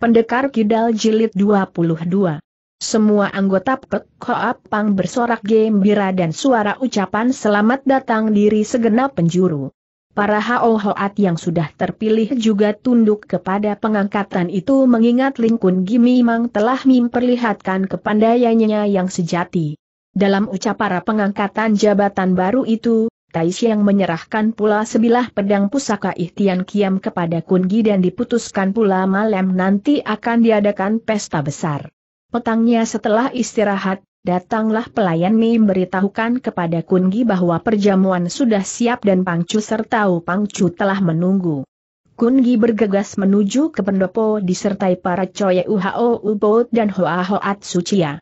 Pendekar Kidal Jilid 22 Semua anggota Pek Koap Pang bersorak gembira dan suara ucapan selamat datang diri segenap penjuru. Para Hao Hoat yang sudah terpilih juga tunduk kepada pengangkatan itu mengingat Lingkun memang telah memperlihatkan kepandaiannya yang sejati. Dalam ucap para pengangkatan jabatan baru itu, Tai Siang menyerahkan pula sebilah pedang pusaka Ihtian Kiam kepada Kungi dan diputuskan pula malam nanti akan diadakan pesta besar. Petangnya setelah istirahat, datanglah pelayan Mi memberitahukan kepada Kungi bahwa perjamuan sudah siap dan Pangcu serta Pangcu telah menunggu. Kungi bergegas menuju ke pendopo disertai para Choye Uhao Ubot dan Hoa Hoat Suciya.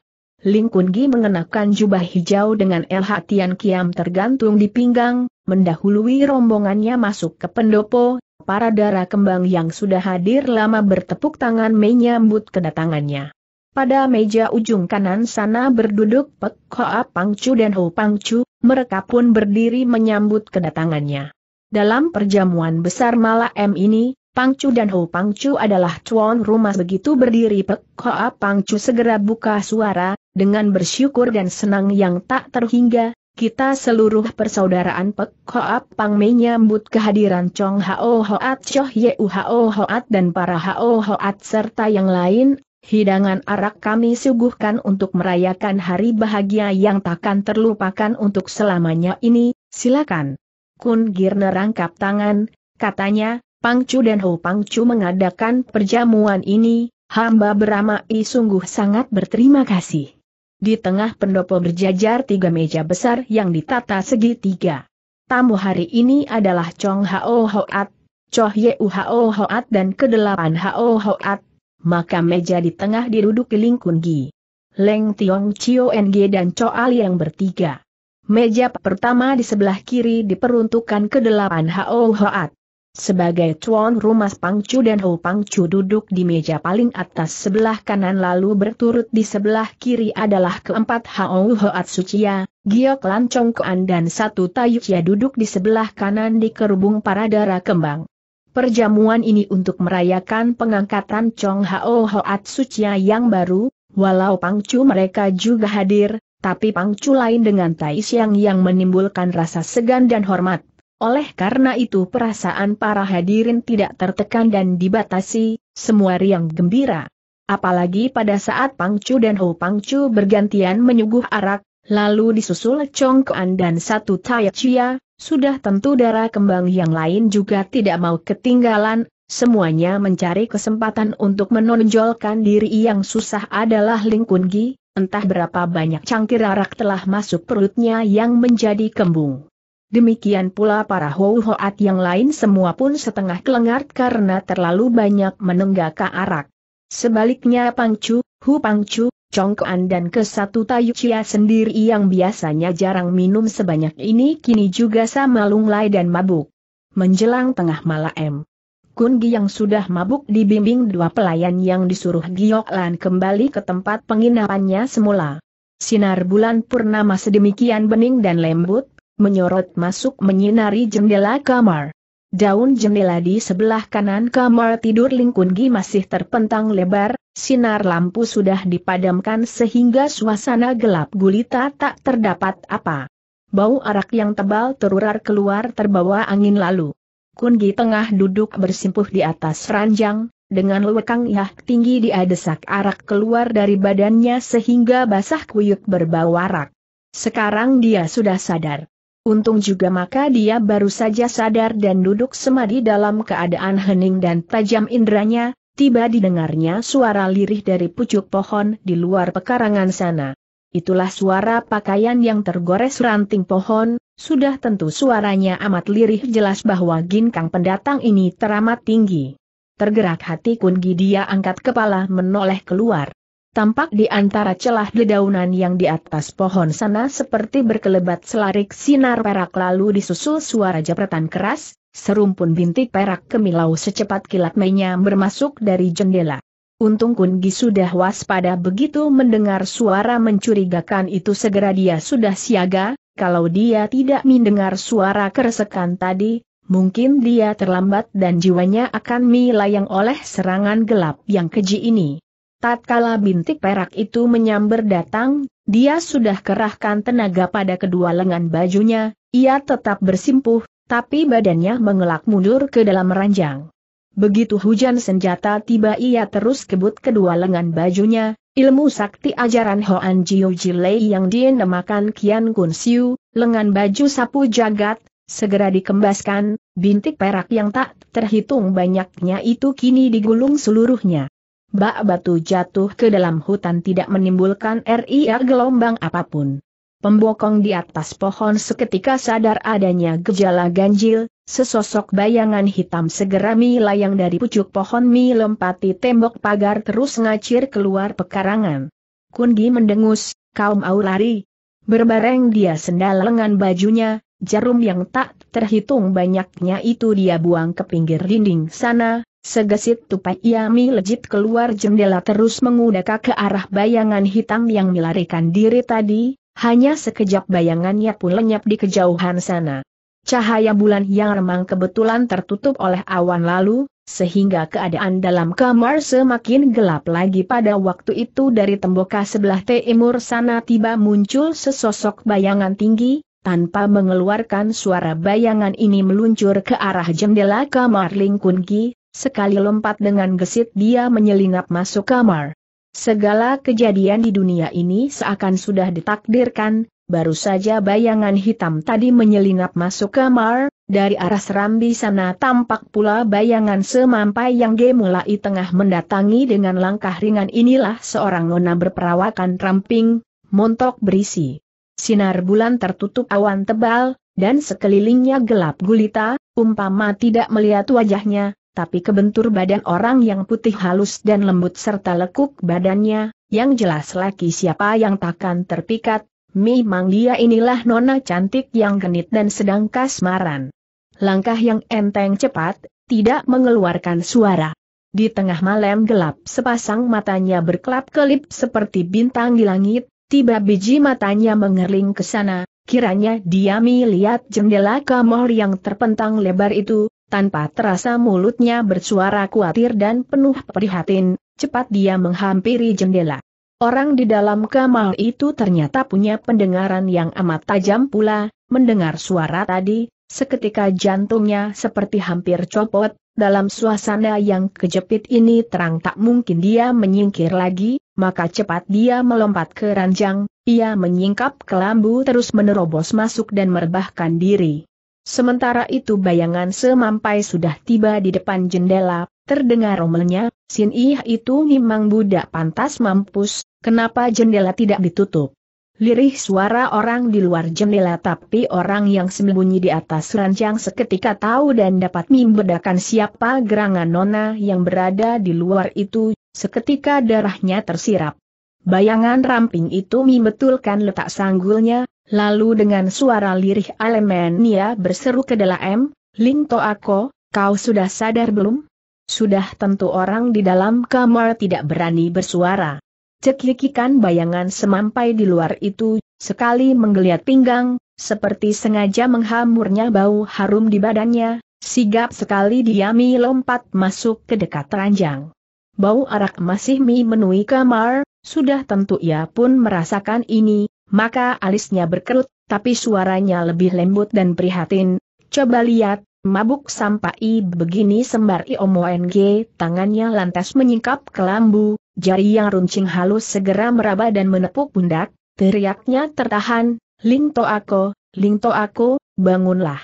Ling Kun mengenakan jubah hijau dengan LH Tian Kiam tergantung di pinggang, mendahului rombongannya masuk ke pendopo, para darah kembang yang sudah hadir lama bertepuk tangan menyambut kedatangannya. Pada meja ujung kanan sana berduduk Pek Hoa Pangcu dan Ho Pangcu, mereka pun berdiri menyambut kedatangannya. Dalam perjamuan besar malam ini, Pangcu dan Ho Pangcu adalah tuan rumah begitu berdiri Pek Hoa Pangcu segera buka suara, dengan bersyukur dan senang yang tak terhingga, kita seluruh persaudaraan Pek Hoap Pang menyambut kehadiran Chong Hao Hoat Choh Yeu Hao Hoat dan para Hao Hoat serta yang lain, hidangan arak kami suguhkan untuk merayakan hari bahagia yang takkan terlupakan untuk selamanya ini, silakan. Kun Girner rangkap tangan, katanya, Pangcu dan Ho Pangcu mengadakan perjamuan ini, hamba beramai sungguh sangat berterima kasih. Di tengah pendopo berjajar tiga meja besar yang ditata segitiga. Tamu hari ini adalah Chong Hao Hoat, Choh Yeu Hao Hoat dan kedelapan Hao Hoat, maka meja di tengah diduduki Ling Kun Gi. Leng Tiong Chio NG dan Choal yang bertiga. Meja pertama di sebelah kiri diperuntukkan kedelapan Hao Hoat. Sebagai tuan rumah Pangcu dan Ho Pangcu duduk di meja paling atas sebelah kanan lalu berturut di sebelah kiri adalah keempat Hao Hoat Sucia, Giok Chong Kuan dan satu Tayucia duduk di sebelah kanan di kerubung para darah kembang. Perjamuan ini untuk merayakan pengangkatan Chong Hao Hoat Sucia yang baru, walau Pangcu mereka juga hadir, tapi Pangcu lain dengan Tai Siang yang menimbulkan rasa segan dan hormat. Oleh karena itu perasaan para hadirin tidak tertekan dan dibatasi, semua riang gembira. Apalagi pada saat Pangcu dan Ho Pangcu bergantian menyuguh arak, lalu disusul Chong Kuan dan satu Tai Chia, sudah tentu darah kembang yang lain juga tidak mau ketinggalan, semuanya mencari kesempatan untuk menonjolkan diri yang susah adalah Ling Kun Gi, entah berapa banyak cangkir arak telah masuk perutnya yang menjadi kembung. Demikian pula para hou-hoat yang lain semua pun setengah kelengar karena terlalu banyak menenggak ke arak. Sebaliknya Pangcu, Hu Pangcu, Congkoan dan kesatu Tayu Cia sendiri yang biasanya jarang minum sebanyak ini kini juga sama lunglai dan mabuk. Menjelang tengah malam, Kungi yang sudah mabuk dibimbing dua pelayan yang disuruh Gioklan kembali ke tempat penginapannya semula. Sinar bulan purnama sedemikian bening dan lembut, menyorot masuk menyinari jendela kamar. Daun jendela di sebelah kanan kamar tidur Lingkungi masih terpentang lebar, sinar lampu sudah dipadamkan sehingga suasana gelap gulita tak terdapat apa. Bau arak yang tebal terurar keluar terbawa angin lalu. Kungi tengah duduk bersimpuh di atas ranjang, dengan lewekang yah tinggi dia desak arak keluar dari badannya sehingga basah kuyuk berbau arak. Sekarang dia sudah sadar. Untung juga maka dia baru saja sadar dan duduk semadi dalam keadaan hening dan tajam indranya, tiba didengarnya suara lirih dari pucuk pohon di luar pekarangan sana. Itulah suara pakaian yang tergores ranting pohon, sudah tentu suaranya amat lirih jelas bahwa ginkang pendatang ini teramat tinggi. Tergerak hati Kun Gi dia angkat kepala menoleh keluar. Tampak di antara celah dedaunan yang di atas pohon sana seperti berkelebat selarik sinar perak lalu disusul suara jepretan keras, serumpun bintik perak kemilau secepat kilat menyambar masuk dari jendela. Untung Kungi sudah waspada begitu mendengar suara mencurigakan itu segera dia sudah siaga, kalau dia tidak mendengar suara keresekan tadi, mungkin dia terlambat dan jiwanya akan melayang oleh serangan gelap yang keji ini. Tatkala bintik perak itu menyamber datang, dia sudah kerahkan tenaga pada kedua lengan bajunya, ia tetap bersimpuh, tapi badannya mengelak mundur ke dalam ranjang. Begitu hujan senjata tiba ia terus kebut kedua lengan bajunya, ilmu sakti ajaran Hoan Jiu Jilei yang dinamakan Kian Kun Siu, lengan baju sapu jagat, segera dikembaskan, bintik perak yang tak terhitung banyaknya itu kini digulung seluruhnya bak batu jatuh ke dalam hutan tidak menimbulkan RIA ya gelombang apapun. Pembokong di atas pohon seketika sadar adanya gejala ganjil, sesosok bayangan hitam segera melayang dari pucuk pohon melompati tembok pagar terus ngacir keluar pekarangan. Kundi mendengus, kaum au lari. Berbareng dia sendal lengan bajunya, jarum yang tak terhitung banyaknya itu dia buang ke pinggir dinding sana, Segesit tupai Yami lejit keluar jendela terus mengudaka ke arah bayangan hitam yang melarikan diri tadi, hanya sekejap bayangannya pun lenyap di kejauhan sana. Cahaya bulan yang remang kebetulan tertutup oleh awan lalu, sehingga keadaan dalam kamar semakin gelap lagi pada waktu itu dari temboka sebelah timur sana tiba muncul sesosok bayangan tinggi, tanpa mengeluarkan suara bayangan ini meluncur ke arah jendela kamar lingkungi. Sekali lompat dengan gesit dia menyelinap masuk kamar. Segala kejadian di dunia ini seakan sudah ditakdirkan, baru saja bayangan hitam tadi menyelinap masuk kamar, dari arah serambi sana tampak pula bayangan semampai yang gemulai tengah mendatangi dengan langkah ringan inilah seorang nona berperawakan ramping, montok berisi. Sinar bulan tertutup awan tebal, dan sekelilingnya gelap gulita, umpama tidak melihat wajahnya, tapi kebentur badan orang yang putih halus dan lembut serta lekuk badannya, yang jelas lagi siapa yang takkan terpikat, memang dia inilah nona cantik yang genit dan sedang kasmaran. Langkah yang enteng cepat, tidak mengeluarkan suara. Di tengah malam gelap sepasang matanya berkelap-kelip seperti bintang di langit, tiba biji matanya mengerling ke sana, Kiranya dia melihat jendela kamar yang terpentang lebar itu, tanpa terasa mulutnya bersuara khawatir dan penuh prihatin, cepat dia menghampiri jendela. Orang di dalam kamar itu ternyata punya pendengaran yang amat tajam pula, mendengar suara tadi, seketika jantungnya seperti hampir copot, dalam suasana yang kejepit ini terang tak mungkin dia menyingkir lagi, maka cepat dia melompat ke ranjang, ia menyingkap kelambu terus menerobos masuk dan merebahkan diri. Sementara itu bayangan semampai sudah tiba di depan jendela, terdengar romelnya, Sin Ih itu memang budak pantas mampus, kenapa jendela tidak ditutup? Lirih suara orang di luar jendela tapi orang yang sembunyi di atas rancang seketika tahu dan dapat membedakan siapa gerangan nona yang berada di luar itu, seketika darahnya tersirap. Bayangan ramping itu membetulkan letak sanggulnya, Lalu dengan suara lirih Alemania berseru ke M, Ling Toako, kau sudah sadar belum? Sudah tentu orang di dalam kamar tidak berani bersuara. Cekikikan bayangan semampai di luar itu, sekali menggeliat pinggang, seperti sengaja menghamurnya bau harum di badannya, sigap sekali diami lompat masuk ke dekat ranjang. Bau arak masih memenuhi kamar, sudah tentu ia pun merasakan ini, maka alisnya berkerut, tapi suaranya lebih lembut dan prihatin. Coba lihat, mabuk sampai begini sembari IOMONG, tangannya lantas menyingkap kelambu, jari yang runcing halus segera meraba dan menepuk pundak, teriaknya tertahan, Lingto aku, Lingto aku, bangunlah.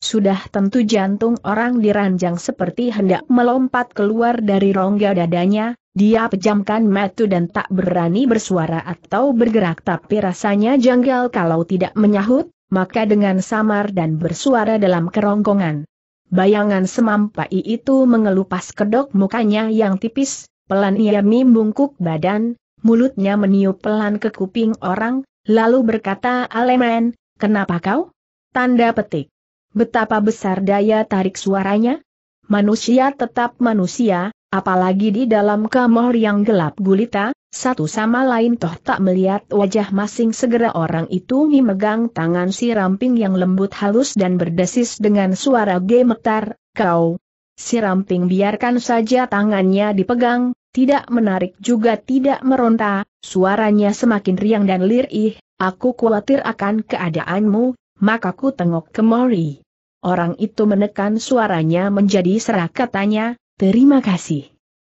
Sudah tentu jantung orang diranjang seperti hendak melompat keluar dari rongga dadanya, dia pejamkan mata dan tak berani bersuara atau bergerak tapi rasanya janggal kalau tidak menyahut, maka dengan samar dan bersuara dalam kerongkongan. Bayangan semampai itu mengelupas kedok mukanya yang tipis, pelan ia membungkuk badan, mulutnya meniup pelan ke kuping orang, lalu berkata Alemen, kenapa kau? Tanda petik. Betapa besar daya tarik suaranya? Manusia tetap manusia, Apalagi di dalam kamar yang gelap gulita, satu sama lain toh tak melihat wajah masing segera orang itu memegang tangan si ramping yang lembut halus dan berdesis dengan suara gemetar, kau. Si ramping biarkan saja tangannya dipegang, tidak menarik juga tidak meronta, suaranya semakin riang dan lirih, aku khawatir akan keadaanmu, maka ku tengok ke Mori. Orang itu menekan suaranya menjadi serak katanya, Terima kasih.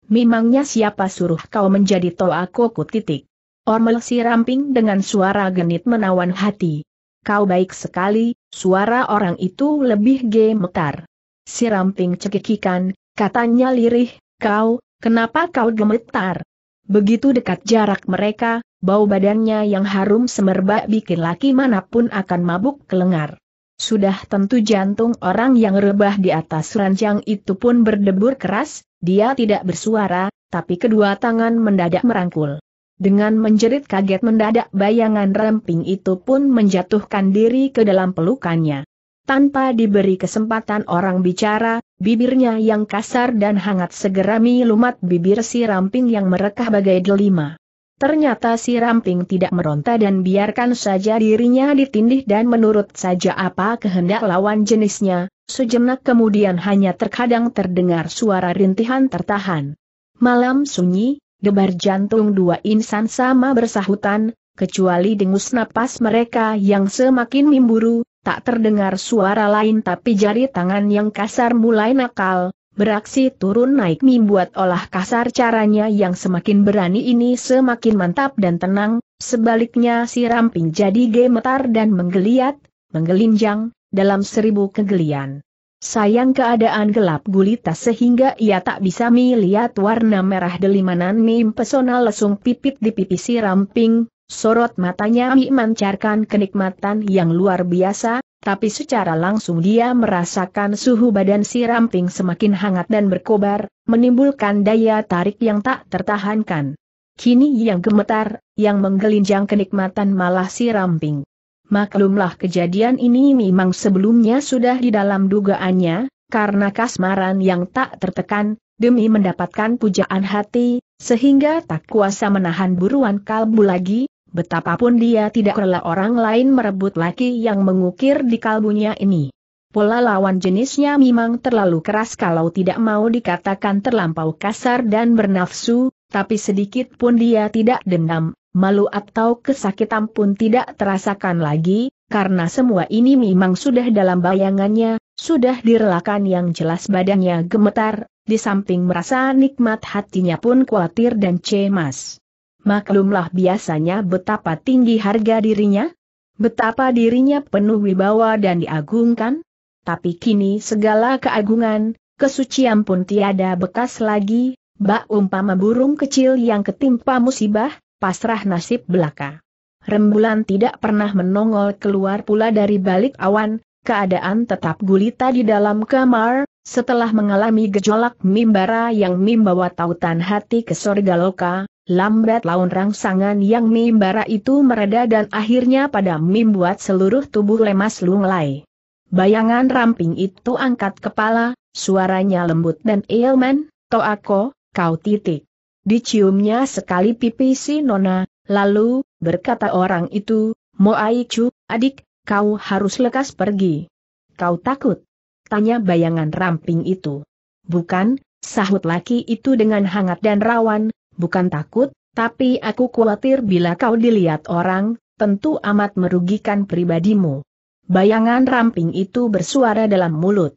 Memangnya siapa suruh kau menjadi toakoku titik? Ormel si ramping dengan suara genit menawan hati. Kau baik sekali, suara orang itu lebih gemetar. Si ramping cekikikan, katanya lirih, kau, kenapa kau gemetar? Begitu dekat jarak mereka, bau badannya yang harum semerbak bikin laki manapun akan mabuk kelengar. Sudah tentu jantung orang yang rebah di atas ranjang itu pun berdebur keras, dia tidak bersuara, tapi kedua tangan mendadak merangkul. Dengan menjerit kaget mendadak bayangan ramping itu pun menjatuhkan diri ke dalam pelukannya. Tanpa diberi kesempatan orang bicara, bibirnya yang kasar dan hangat segera milumat bibir si ramping yang merekah bagai delima. Ternyata si Ramping tidak meronta dan biarkan saja dirinya ditindih dan menurut saja apa kehendak lawan jenisnya, sejenak kemudian hanya terkadang terdengar suara rintihan tertahan. Malam sunyi, debar jantung dua insan sama bersahutan, kecuali dengus napas mereka yang semakin memburu, tak terdengar suara lain tapi jari tangan yang kasar mulai nakal, Beraksi turun naik membuat olah kasar caranya yang semakin berani ini semakin mantap dan tenang, sebaliknya si Ramping jadi gemetar dan menggeliat, menggelinjang, dalam seribu kegelian. Sayang keadaan gelap gulita sehingga ia tak bisa melihat warna merah delimanan mim pesona lesung pipit di pipi si Ramping, sorot matanya mi mancarkan kenikmatan yang luar biasa, tapi secara langsung dia merasakan suhu badan si ramping semakin hangat dan berkobar, menimbulkan daya tarik yang tak tertahankan. Kini yang gemetar, yang menggelinjang kenikmatan malah si ramping. Maklumlah kejadian ini memang sebelumnya sudah di dalam dugaannya, karena kasmaran yang tak tertekan, demi mendapatkan pujaan hati, sehingga tak kuasa menahan buruan kalbu lagi, betapapun dia tidak rela orang lain merebut laki yang mengukir di kalbunya ini. Pola lawan jenisnya memang terlalu keras kalau tidak mau dikatakan terlampau kasar dan bernafsu, tapi sedikit pun dia tidak dendam, malu atau kesakitan pun tidak terasakan lagi, karena semua ini memang sudah dalam bayangannya, sudah direlakan yang jelas badannya gemetar, di samping merasa nikmat hatinya pun khawatir dan cemas. Maklumlah biasanya betapa tinggi harga dirinya, betapa dirinya penuh wibawa dan diagungkan. Tapi kini segala keagungan, kesucian pun tiada bekas lagi, bak umpama burung kecil yang ketimpa musibah, pasrah nasib belaka. Rembulan tidak pernah menongol keluar pula dari balik awan, keadaan tetap gulita di dalam kamar, setelah mengalami gejolak mimbara yang membawa tautan hati ke sorga loka, Lambat laun rangsangan yang mimbara itu mereda dan akhirnya pada membuat seluruh tubuh lemas lunglai. Bayangan ramping itu angkat kepala, suaranya lembut dan ilman, Toako, kau titik. Diciumnya sekali pipi si Nona, lalu, berkata orang itu, Moaicu, adik, kau harus lekas pergi. Kau takut? Tanya bayangan ramping itu. Bukan, sahut laki itu dengan hangat dan rawan, Bukan takut, tapi aku khawatir bila kau dilihat orang, tentu amat merugikan pribadimu. Bayangan ramping itu bersuara dalam mulut.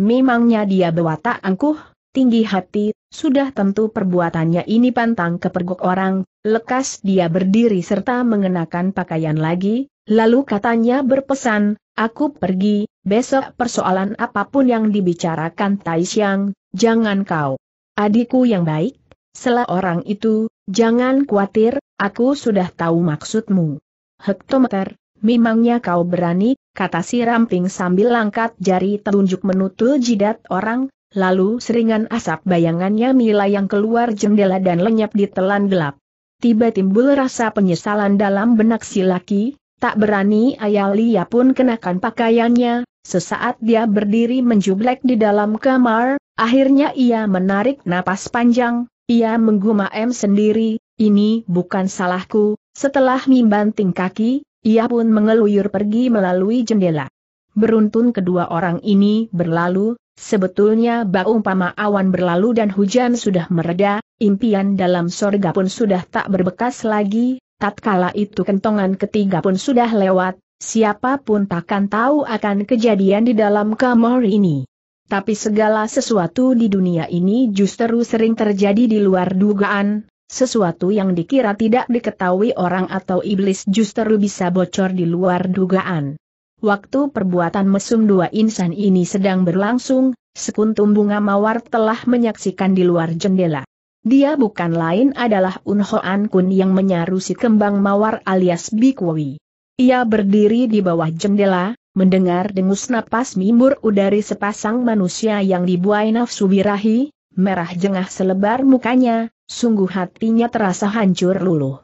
Memangnya dia berwatak angkuh, tinggi hati, sudah tentu perbuatannya ini pantang kepergok orang, lekas dia berdiri serta mengenakan pakaian lagi, lalu katanya berpesan, aku pergi, besok persoalan apapun yang dibicarakan Taishang, jangan kau. Adikku yang baik, Sela orang itu, jangan khawatir, aku sudah tahu maksudmu. Hektometer, memangnya kau berani, kata si ramping sambil langkat jari telunjuk menutul jidat orang, lalu seringan asap bayangannya yang keluar jendela dan lenyap di telan gelap. Tiba timbul rasa penyesalan dalam benak si laki, tak berani ayah lia pun kenakan pakaiannya, sesaat dia berdiri menjublek di dalam kamar, akhirnya ia menarik napas panjang, ia menggumam sendiri, ini bukan salahku, setelah membanting kaki, ia pun mengeluyur pergi melalui jendela. Beruntun kedua orang ini berlalu, sebetulnya bau umpama awan berlalu dan hujan sudah mereda, impian dalam sorga pun sudah tak berbekas lagi, tatkala itu kentongan ketiga pun sudah lewat, siapapun takkan tahu akan kejadian di dalam kamar ini. Tapi segala sesuatu di dunia ini justru sering terjadi di luar dugaan, sesuatu yang dikira tidak diketahui orang atau iblis justru bisa bocor di luar dugaan. Waktu perbuatan mesum dua insan ini sedang berlangsung, sekuntum bunga mawar telah menyaksikan di luar jendela. Dia bukan lain adalah Unhoan Kun yang menyarusi kembang mawar alias Bikwui. Ia berdiri di bawah jendela, Mendengar dengus napas mimbur udari sepasang manusia yang dibuai nafsu birahi, merah jengah selebar mukanya, sungguh hatinya terasa hancur luluh.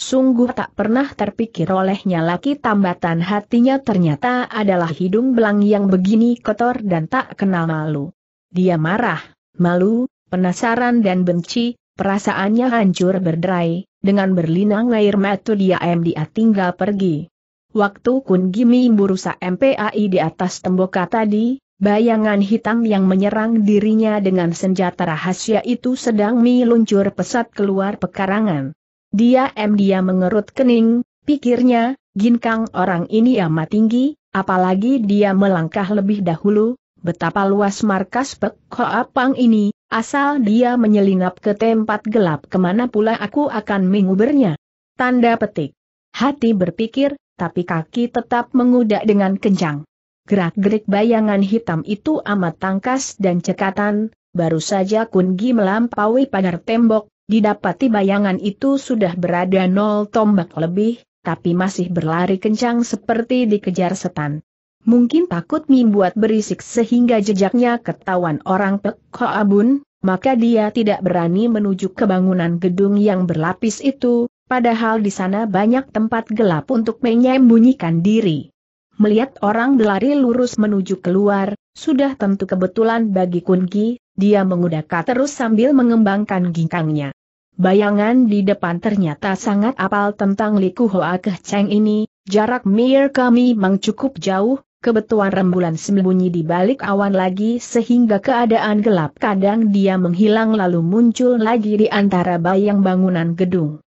Sungguh tak pernah terpikir olehnya laki tambatan hatinya ternyata adalah hidung belang yang begini kotor dan tak kenal malu. Dia marah, malu, penasaran dan benci, perasaannya hancur berderai, dengan berlinang air mata dia dia tinggal pergi. Waktu Kun Gimi merusak MPAI di atas temboka tadi, bayangan hitam yang menyerang dirinya dengan senjata rahasia itu sedang meluncur pesat keluar pekarangan. Dia M-dia mengerut kening, pikirnya, ginkang orang ini amat tinggi, apalagi dia melangkah lebih dahulu, betapa luas markas Pek Koapang ini, asal dia menyelinap ke tempat gelap kemana pula aku akan mengubernya. Tanda petik. Hati berpikir, tapi kaki tetap mengudak dengan kencang. Gerak-gerik bayangan hitam itu amat tangkas dan cekatan, baru saja Kungi melampaui pagar tembok, didapati bayangan itu sudah berada nol tombak lebih, tapi masih berlari kencang seperti dikejar setan. Mungkin takut membuat berisik sehingga jejaknya ketahuan orang Pek Abun, maka dia tidak berani menuju ke bangunan gedung yang berlapis itu, Padahal di sana banyak tempat gelap untuk menyembunyikan diri. Melihat orang berlari lurus menuju keluar, sudah tentu kebetulan bagi Kunki, dia mengudaka terus sambil mengembangkan ginkangnya. Bayangan di depan ternyata sangat apal tentang Liku Hoa Keh ini, jarak mir kami mang cukup jauh, kebetulan rembulan sembunyi di balik awan lagi sehingga keadaan gelap kadang dia menghilang lalu muncul lagi di antara bayang bangunan gedung.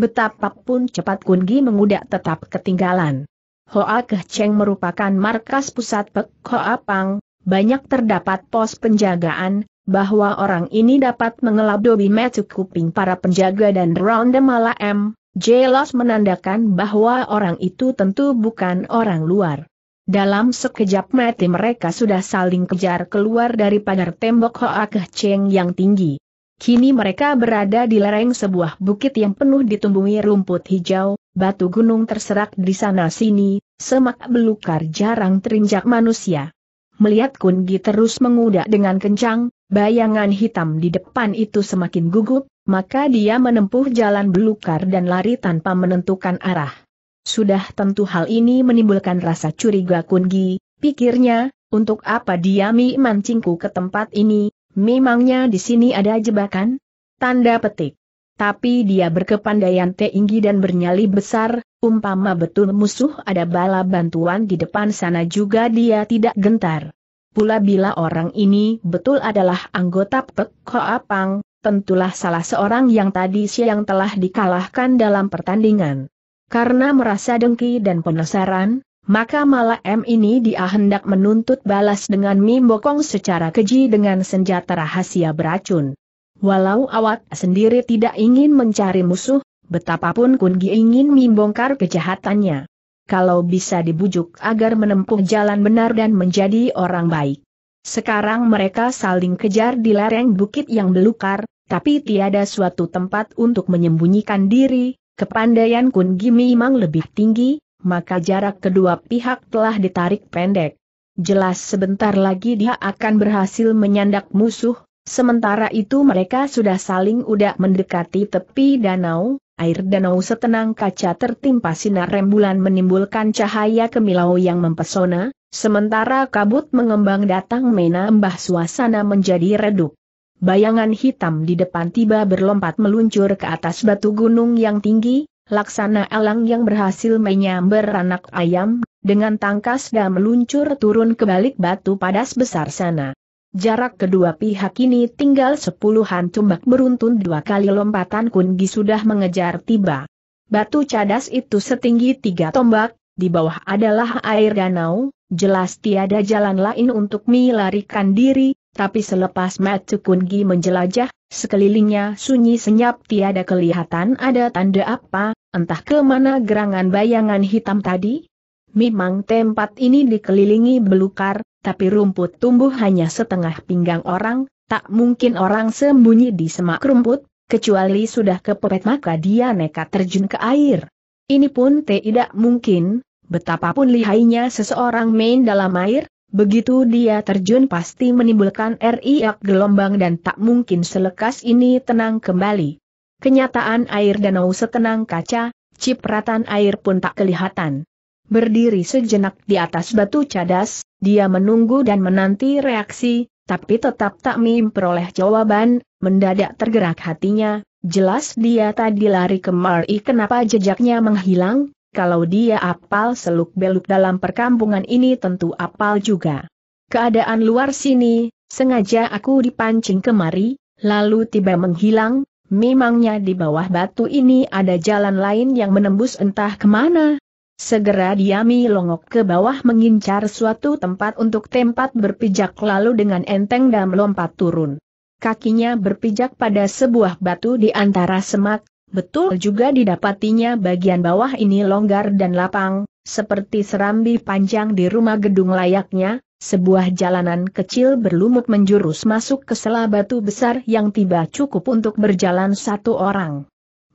Betapapun cepat Kun Gi mengudak tetap ketinggalan. Hoa Keh Cheng merupakan markas pusat Pek Hoa Pang, banyak terdapat pos penjagaan, bahwa orang ini dapat mengelap dobi metu kuping para penjaga dan ronde mala M. Jelos menandakan bahwa orang itu tentu bukan orang luar. Dalam sekejap mati mereka sudah saling kejar keluar dari pagar tembok Hoa Keh Cheng yang tinggi. Kini mereka berada di lereng sebuah bukit yang penuh ditumbuhi rumput hijau, batu gunung terserak di sana-sini, semak belukar jarang terinjak manusia. Melihat Kungi terus mengudak dengan kencang, bayangan hitam di depan itu semakin gugup, maka dia menempuh jalan belukar dan lari tanpa menentukan arah. Sudah tentu hal ini menimbulkan rasa curiga Kungi, pikirnya, untuk apa dia mancingku ke tempat ini, Memangnya di sini ada jebakan? Tanda petik. Tapi dia berkepandaian tinggi dan bernyali besar, umpama betul musuh ada bala bantuan di depan sana juga dia tidak gentar. Pula bila orang ini betul adalah anggota Pekoapang, tentulah salah seorang yang tadi siang telah dikalahkan dalam pertandingan. Karena merasa dengki dan penasaran, maka malah M ini dia hendak menuntut balas dengan Mim Bokong secara keji dengan senjata rahasia beracun. Walau awak sendiri tidak ingin mencari musuh, betapapun Kun Gi ingin membongkar kejahatannya. Kalau bisa dibujuk agar menempuh jalan benar dan menjadi orang baik. Sekarang mereka saling kejar di lereng bukit yang belukar, tapi tiada suatu tempat untuk menyembunyikan diri, kepandaian Kun Gi memang lebih tinggi, maka jarak kedua pihak telah ditarik pendek. Jelas sebentar lagi dia akan berhasil menyandak musuh, sementara itu mereka sudah saling udah mendekati tepi danau, air danau setenang kaca tertimpa sinar rembulan menimbulkan cahaya kemilau yang mempesona, sementara kabut mengembang datang menambah suasana menjadi redup. Bayangan hitam di depan tiba berlompat meluncur ke atas batu gunung yang tinggi, Laksana elang yang berhasil menyambar anak ayam, dengan tangkas dan meluncur turun ke balik batu padas besar sana. Jarak kedua pihak ini tinggal sepuluhan tumbak beruntun dua kali lompatan Kungi sudah mengejar tiba. Batu cadas itu setinggi tiga tombak, di bawah adalah air danau, jelas tiada jalan lain untuk melarikan diri, tapi selepas Matu Kungi menjelajah, sekelilingnya sunyi senyap tiada kelihatan ada tanda apa, Entah ke mana gerangan bayangan hitam tadi? Memang tempat ini dikelilingi belukar, tapi rumput tumbuh hanya setengah pinggang orang, tak mungkin orang sembunyi di semak rumput, kecuali sudah kepepet maka dia nekat terjun ke air. Ini pun tidak mungkin, betapapun lihainya seseorang main dalam air, begitu dia terjun pasti menimbulkan riak gelombang dan tak mungkin selekas ini tenang kembali. Kenyataan air danau setenang kaca, cipratan air pun tak kelihatan. Berdiri sejenak di atas batu cadas, dia menunggu dan menanti reaksi, tapi tetap tak memperoleh jawaban, mendadak tergerak hatinya, jelas dia tadi lari kemari kenapa jejaknya menghilang, kalau dia apal seluk-beluk dalam perkampungan ini tentu apal juga. Keadaan luar sini, sengaja aku dipancing kemari, lalu tiba menghilang, Memangnya di bawah batu ini ada jalan lain yang menembus entah kemana. Segera diami longok ke bawah mengincar suatu tempat untuk tempat berpijak lalu dengan enteng dan melompat turun. Kakinya berpijak pada sebuah batu di antara semak, betul juga didapatinya bagian bawah ini longgar dan lapang, seperti serambi panjang di rumah gedung layaknya, sebuah jalanan kecil berlumut menjurus masuk ke sela batu besar yang tiba cukup untuk berjalan satu orang.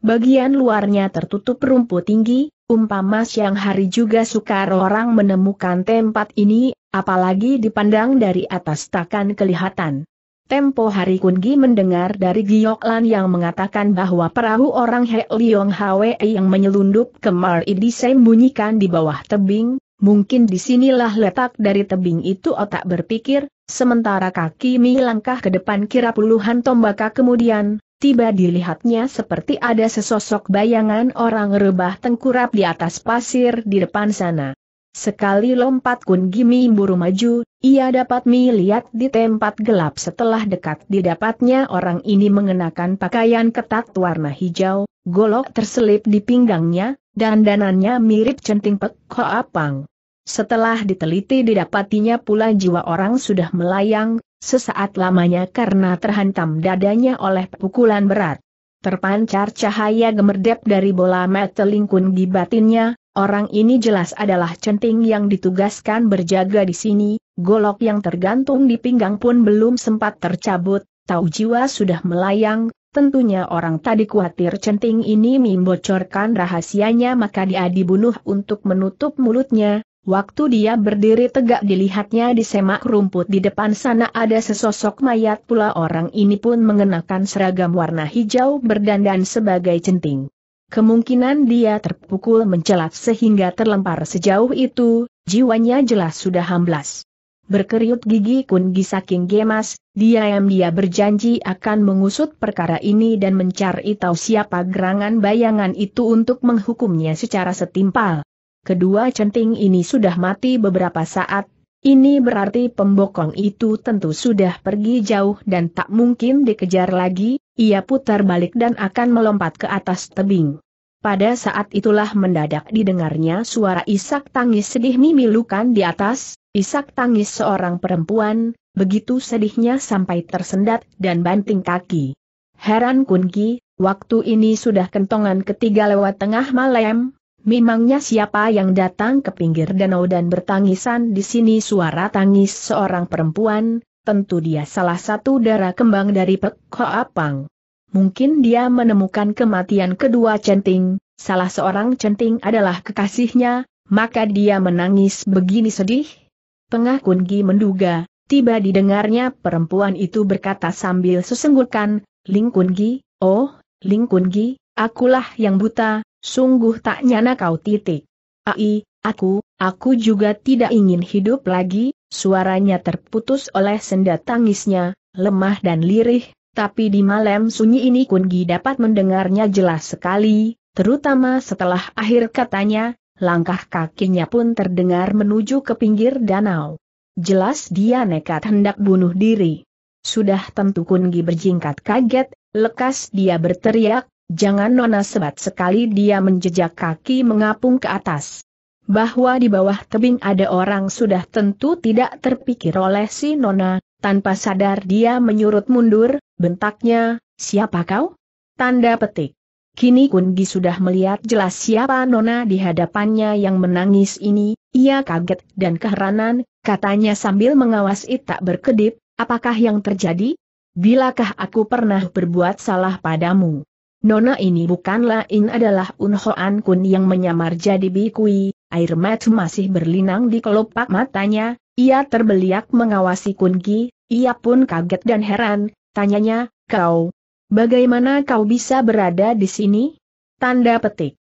Bagian luarnya tertutup rumput tinggi, umpama siang hari juga sukar orang menemukan tempat ini, apalagi dipandang dari atas takkan kelihatan. Tempo hari Kungi mendengar dari Gioklan yang mengatakan bahwa perahu orang He Liong Hwe yang menyelundup ke Mar Idi sembunyikan di bawah tebing, Mungkin disinilah letak dari tebing itu otak berpikir, sementara kaki Mi langkah ke depan kira puluhan tombaka kemudian, tiba dilihatnya seperti ada sesosok bayangan orang rebah tengkurap di atas pasir di depan sana. Sekali lompat Kun Gimi buru maju, ia dapat Mi lihat di tempat gelap setelah dekat didapatnya orang ini mengenakan pakaian ketat warna hijau, golok terselip di pinggangnya, dan dananya mirip centing pek apang. Setelah diteliti didapatinya pula jiwa orang sudah melayang, sesaat lamanya karena terhantam dadanya oleh pukulan berat. Terpancar cahaya gemerdep dari bola metelingkun lingkun di batinnya, orang ini jelas adalah centing yang ditugaskan berjaga di sini, golok yang tergantung di pinggang pun belum sempat tercabut, tahu jiwa sudah melayang, Tentunya orang tadi khawatir centing ini membocorkan rahasianya maka dia dibunuh untuk menutup mulutnya. Waktu dia berdiri tegak dilihatnya di semak rumput di depan sana ada sesosok mayat pula orang ini pun mengenakan seragam warna hijau berdandan sebagai centing. Kemungkinan dia terpukul mencelat sehingga terlempar sejauh itu, jiwanya jelas sudah hamblas. Berkeriut gigi Kun Gi saking gemas, diam-dia berjanji akan mengusut perkara ini dan mencari tahu siapa gerangan bayangan itu untuk menghukumnya secara setimpal. Kedua centing ini sudah mati beberapa saat, ini berarti pembokong itu tentu sudah pergi jauh dan tak mungkin dikejar lagi, ia putar balik dan akan melompat ke atas tebing. Pada saat itulah mendadak didengarnya suara isak tangis sedih mimilukan di atas, isak tangis seorang perempuan, begitu sedihnya sampai tersendat dan banting kaki. Heran Kunki, waktu ini sudah kentongan ketiga lewat tengah malam, memangnya siapa yang datang ke pinggir danau dan bertangisan di sini suara tangis seorang perempuan, tentu dia salah satu darah kembang dari Pek Koapang mungkin dia menemukan kematian kedua centing, salah seorang centing adalah kekasihnya, maka dia menangis begini sedih. Pengah Kungi menduga, tiba didengarnya perempuan itu berkata sambil sesenggukan, Ling Kungi, oh, Ling Kungi, akulah yang buta, sungguh tak nyana kau titik. Ai, aku, aku juga tidak ingin hidup lagi, suaranya terputus oleh senda tangisnya, lemah dan lirih, tapi di malam sunyi ini Kungi dapat mendengarnya jelas sekali, terutama setelah akhir katanya, langkah kakinya pun terdengar menuju ke pinggir danau. Jelas dia nekat hendak bunuh diri. Sudah tentu Kungi berjingkat kaget, lekas dia berteriak, Jangan Nona sebat sekali dia menjejak kaki mengapung ke atas. Bahwa di bawah tebing ada orang sudah tentu tidak terpikir oleh si Nona, tanpa sadar dia menyurut mundur, Bentaknya, siapa kau? Tanda petik. Kini Kungi sudah melihat jelas siapa Nona di hadapannya yang menangis ini, ia kaget dan keheranan, katanya sambil mengawasi tak berkedip, apakah yang terjadi? Bilakah aku pernah berbuat salah padamu? Nona ini bukanlah In adalah Unhoan Kun yang menyamar jadi Bikui, air mata masih berlinang di kelopak matanya, ia terbeliak mengawasi ki, ia pun kaget dan heran, Tanyanya, kau, bagaimana kau bisa berada di sini? Tanda petik.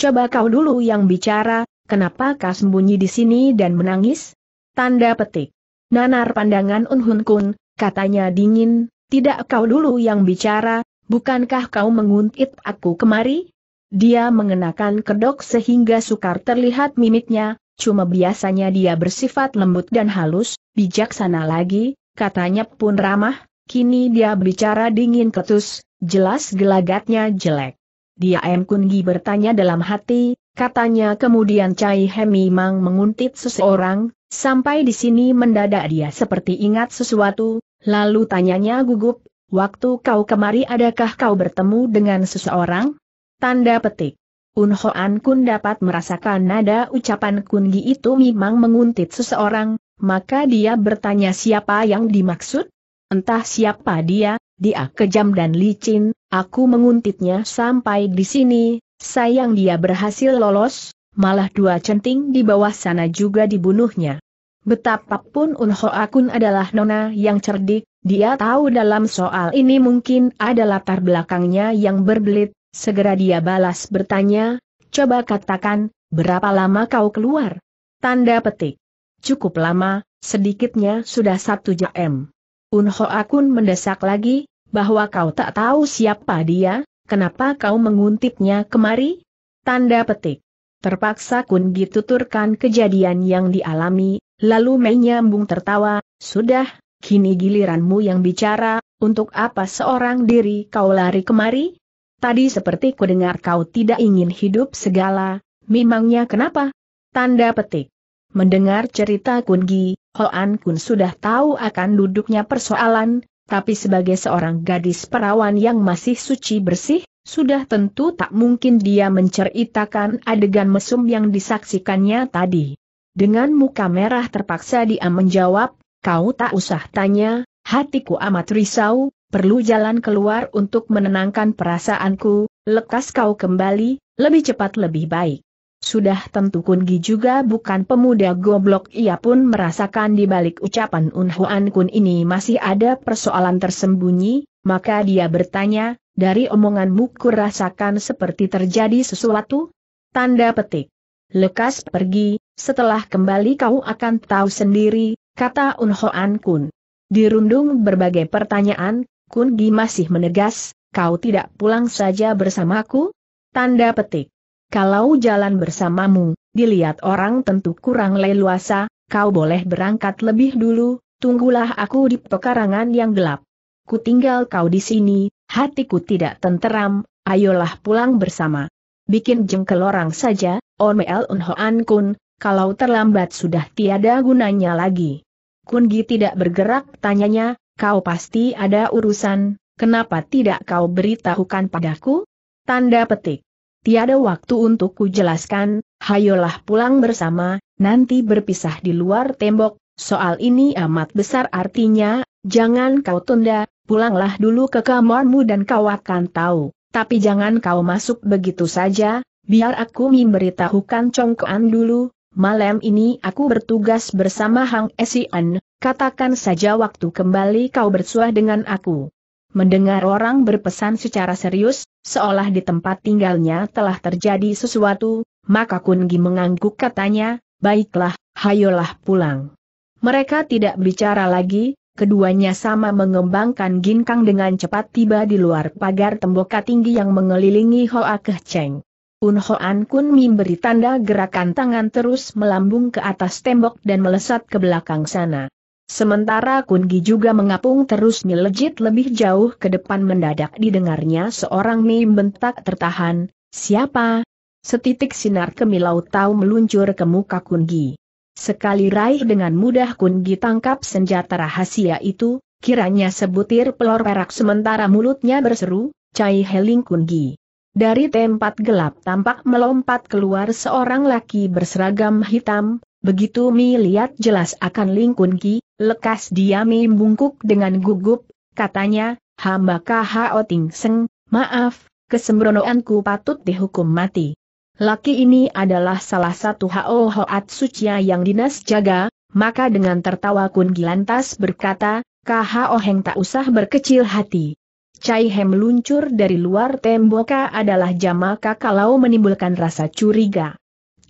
Coba kau dulu yang bicara, kenapa kau sembunyi di sini dan menangis? Tanda petik. Nanar pandangan Unhun Kun, katanya dingin, tidak kau dulu yang bicara, bukankah kau menguntit aku kemari? Dia mengenakan kedok sehingga sukar terlihat mimiknya, cuma biasanya dia bersifat lembut dan halus, bijaksana lagi, katanya pun ramah, Kini dia bicara dingin ketus, jelas gelagatnya jelek. Dia M. Kungi bertanya dalam hati, katanya kemudian Cai Hemi memang menguntit seseorang, sampai di sini mendadak dia seperti ingat sesuatu, lalu tanyanya gugup, waktu kau kemari adakah kau bertemu dengan seseorang? Tanda petik. Unhoan Kun dapat merasakan nada ucapan Kungi itu memang menguntit seseorang, maka dia bertanya siapa yang dimaksud? Entah siapa dia, dia kejam dan licin, aku menguntitnya sampai di sini, sayang dia berhasil lolos, malah dua centing di bawah sana juga dibunuhnya. Betapapun Unho Akun adalah nona yang cerdik, dia tahu dalam soal ini mungkin ada latar belakangnya yang berbelit, segera dia balas bertanya, coba katakan, berapa lama kau keluar? Tanda petik. Cukup lama, sedikitnya sudah satu jam. Unho Akun mendesak lagi, bahwa kau tak tahu siapa dia, kenapa kau menguntitnya kemari? Tanda petik. Terpaksa Kun tuturkan kejadian yang dialami, lalu Mei nyambung tertawa, sudah, kini giliranmu yang bicara, untuk apa seorang diri kau lari kemari? Tadi seperti kudengar kau tidak ingin hidup segala, memangnya kenapa? Tanda petik. Mendengar cerita Kun Gi, Hoan Kun sudah tahu akan duduknya persoalan, tapi sebagai seorang gadis perawan yang masih suci bersih, sudah tentu tak mungkin dia menceritakan adegan mesum yang disaksikannya tadi. Dengan muka merah terpaksa dia menjawab, kau tak usah tanya, hatiku amat risau, perlu jalan keluar untuk menenangkan perasaanku, lekas kau kembali, lebih cepat lebih baik. Sudah tentu Kun Gi juga bukan pemuda goblok ia pun merasakan di balik ucapan Un Huan Kun ini masih ada persoalan tersembunyi, maka dia bertanya, dari omonganmu rasakan seperti terjadi sesuatu? Tanda petik. Lekas pergi, setelah kembali kau akan tahu sendiri, kata Un Hoan Kun. Dirundung berbagai pertanyaan, Kun Gi masih menegas, kau tidak pulang saja bersamaku? Tanda petik. Kalau jalan bersamamu, dilihat orang tentu kurang leluasa, kau boleh berangkat lebih dulu, tunggulah aku di pekarangan yang gelap. Ku tinggal kau di sini, hatiku tidak tenteram, ayolah pulang bersama. Bikin jengkel orang saja, Omel Unhoan Kun, kalau terlambat sudah tiada gunanya lagi. Kungi tidak bergerak tanyanya, kau pasti ada urusan, kenapa tidak kau beritahukan padaku? Tanda petik tiada waktu untuk ku jelaskan, hayolah pulang bersama, nanti berpisah di luar tembok, soal ini amat besar artinya, jangan kau tunda, pulanglah dulu ke kamarmu dan kau akan tahu, tapi jangan kau masuk begitu saja, biar aku memberitahukan congkoan dulu, malam ini aku bertugas bersama Hang Esian, katakan saja waktu kembali kau bersuah dengan aku. Mendengar orang berpesan secara serius, seolah di tempat tinggalnya telah terjadi sesuatu, maka Kungi mengangguk katanya, baiklah, hayolah pulang. Mereka tidak bicara lagi, keduanya sama mengembangkan ginkang dengan cepat tiba di luar pagar tembok tinggi yang mengelilingi Hoa Keh Cheng. Un Hoan Kun memberi tanda gerakan tangan terus melambung ke atas tembok dan melesat ke belakang sana. Sementara Kungi juga mengapung terus melejit lebih jauh ke depan mendadak didengarnya seorang Mim bentak tertahan, siapa? Setitik sinar kemilau tahu meluncur ke muka Kungi. Sekali raih dengan mudah Kungi tangkap senjata rahasia itu, kiranya sebutir pelor perak sementara mulutnya berseru, Cai Heling Kungi. Dari tempat gelap tampak melompat keluar seorang laki berseragam hitam, Begitu Mi lihat jelas akan Ling Kun Gi, Lekas dia membungkuk dengan gugup, katanya, hamba KHO Ting Seng, maaf, kesembronoanku patut dihukum mati. Laki ini adalah salah satu Hao Hoat Sucia yang dinas jaga, maka dengan tertawa Kun Gilantas berkata, KHO Heng tak usah berkecil hati. Cai Hem luncur dari luar temboka adalah jamaka kalau menimbulkan rasa curiga.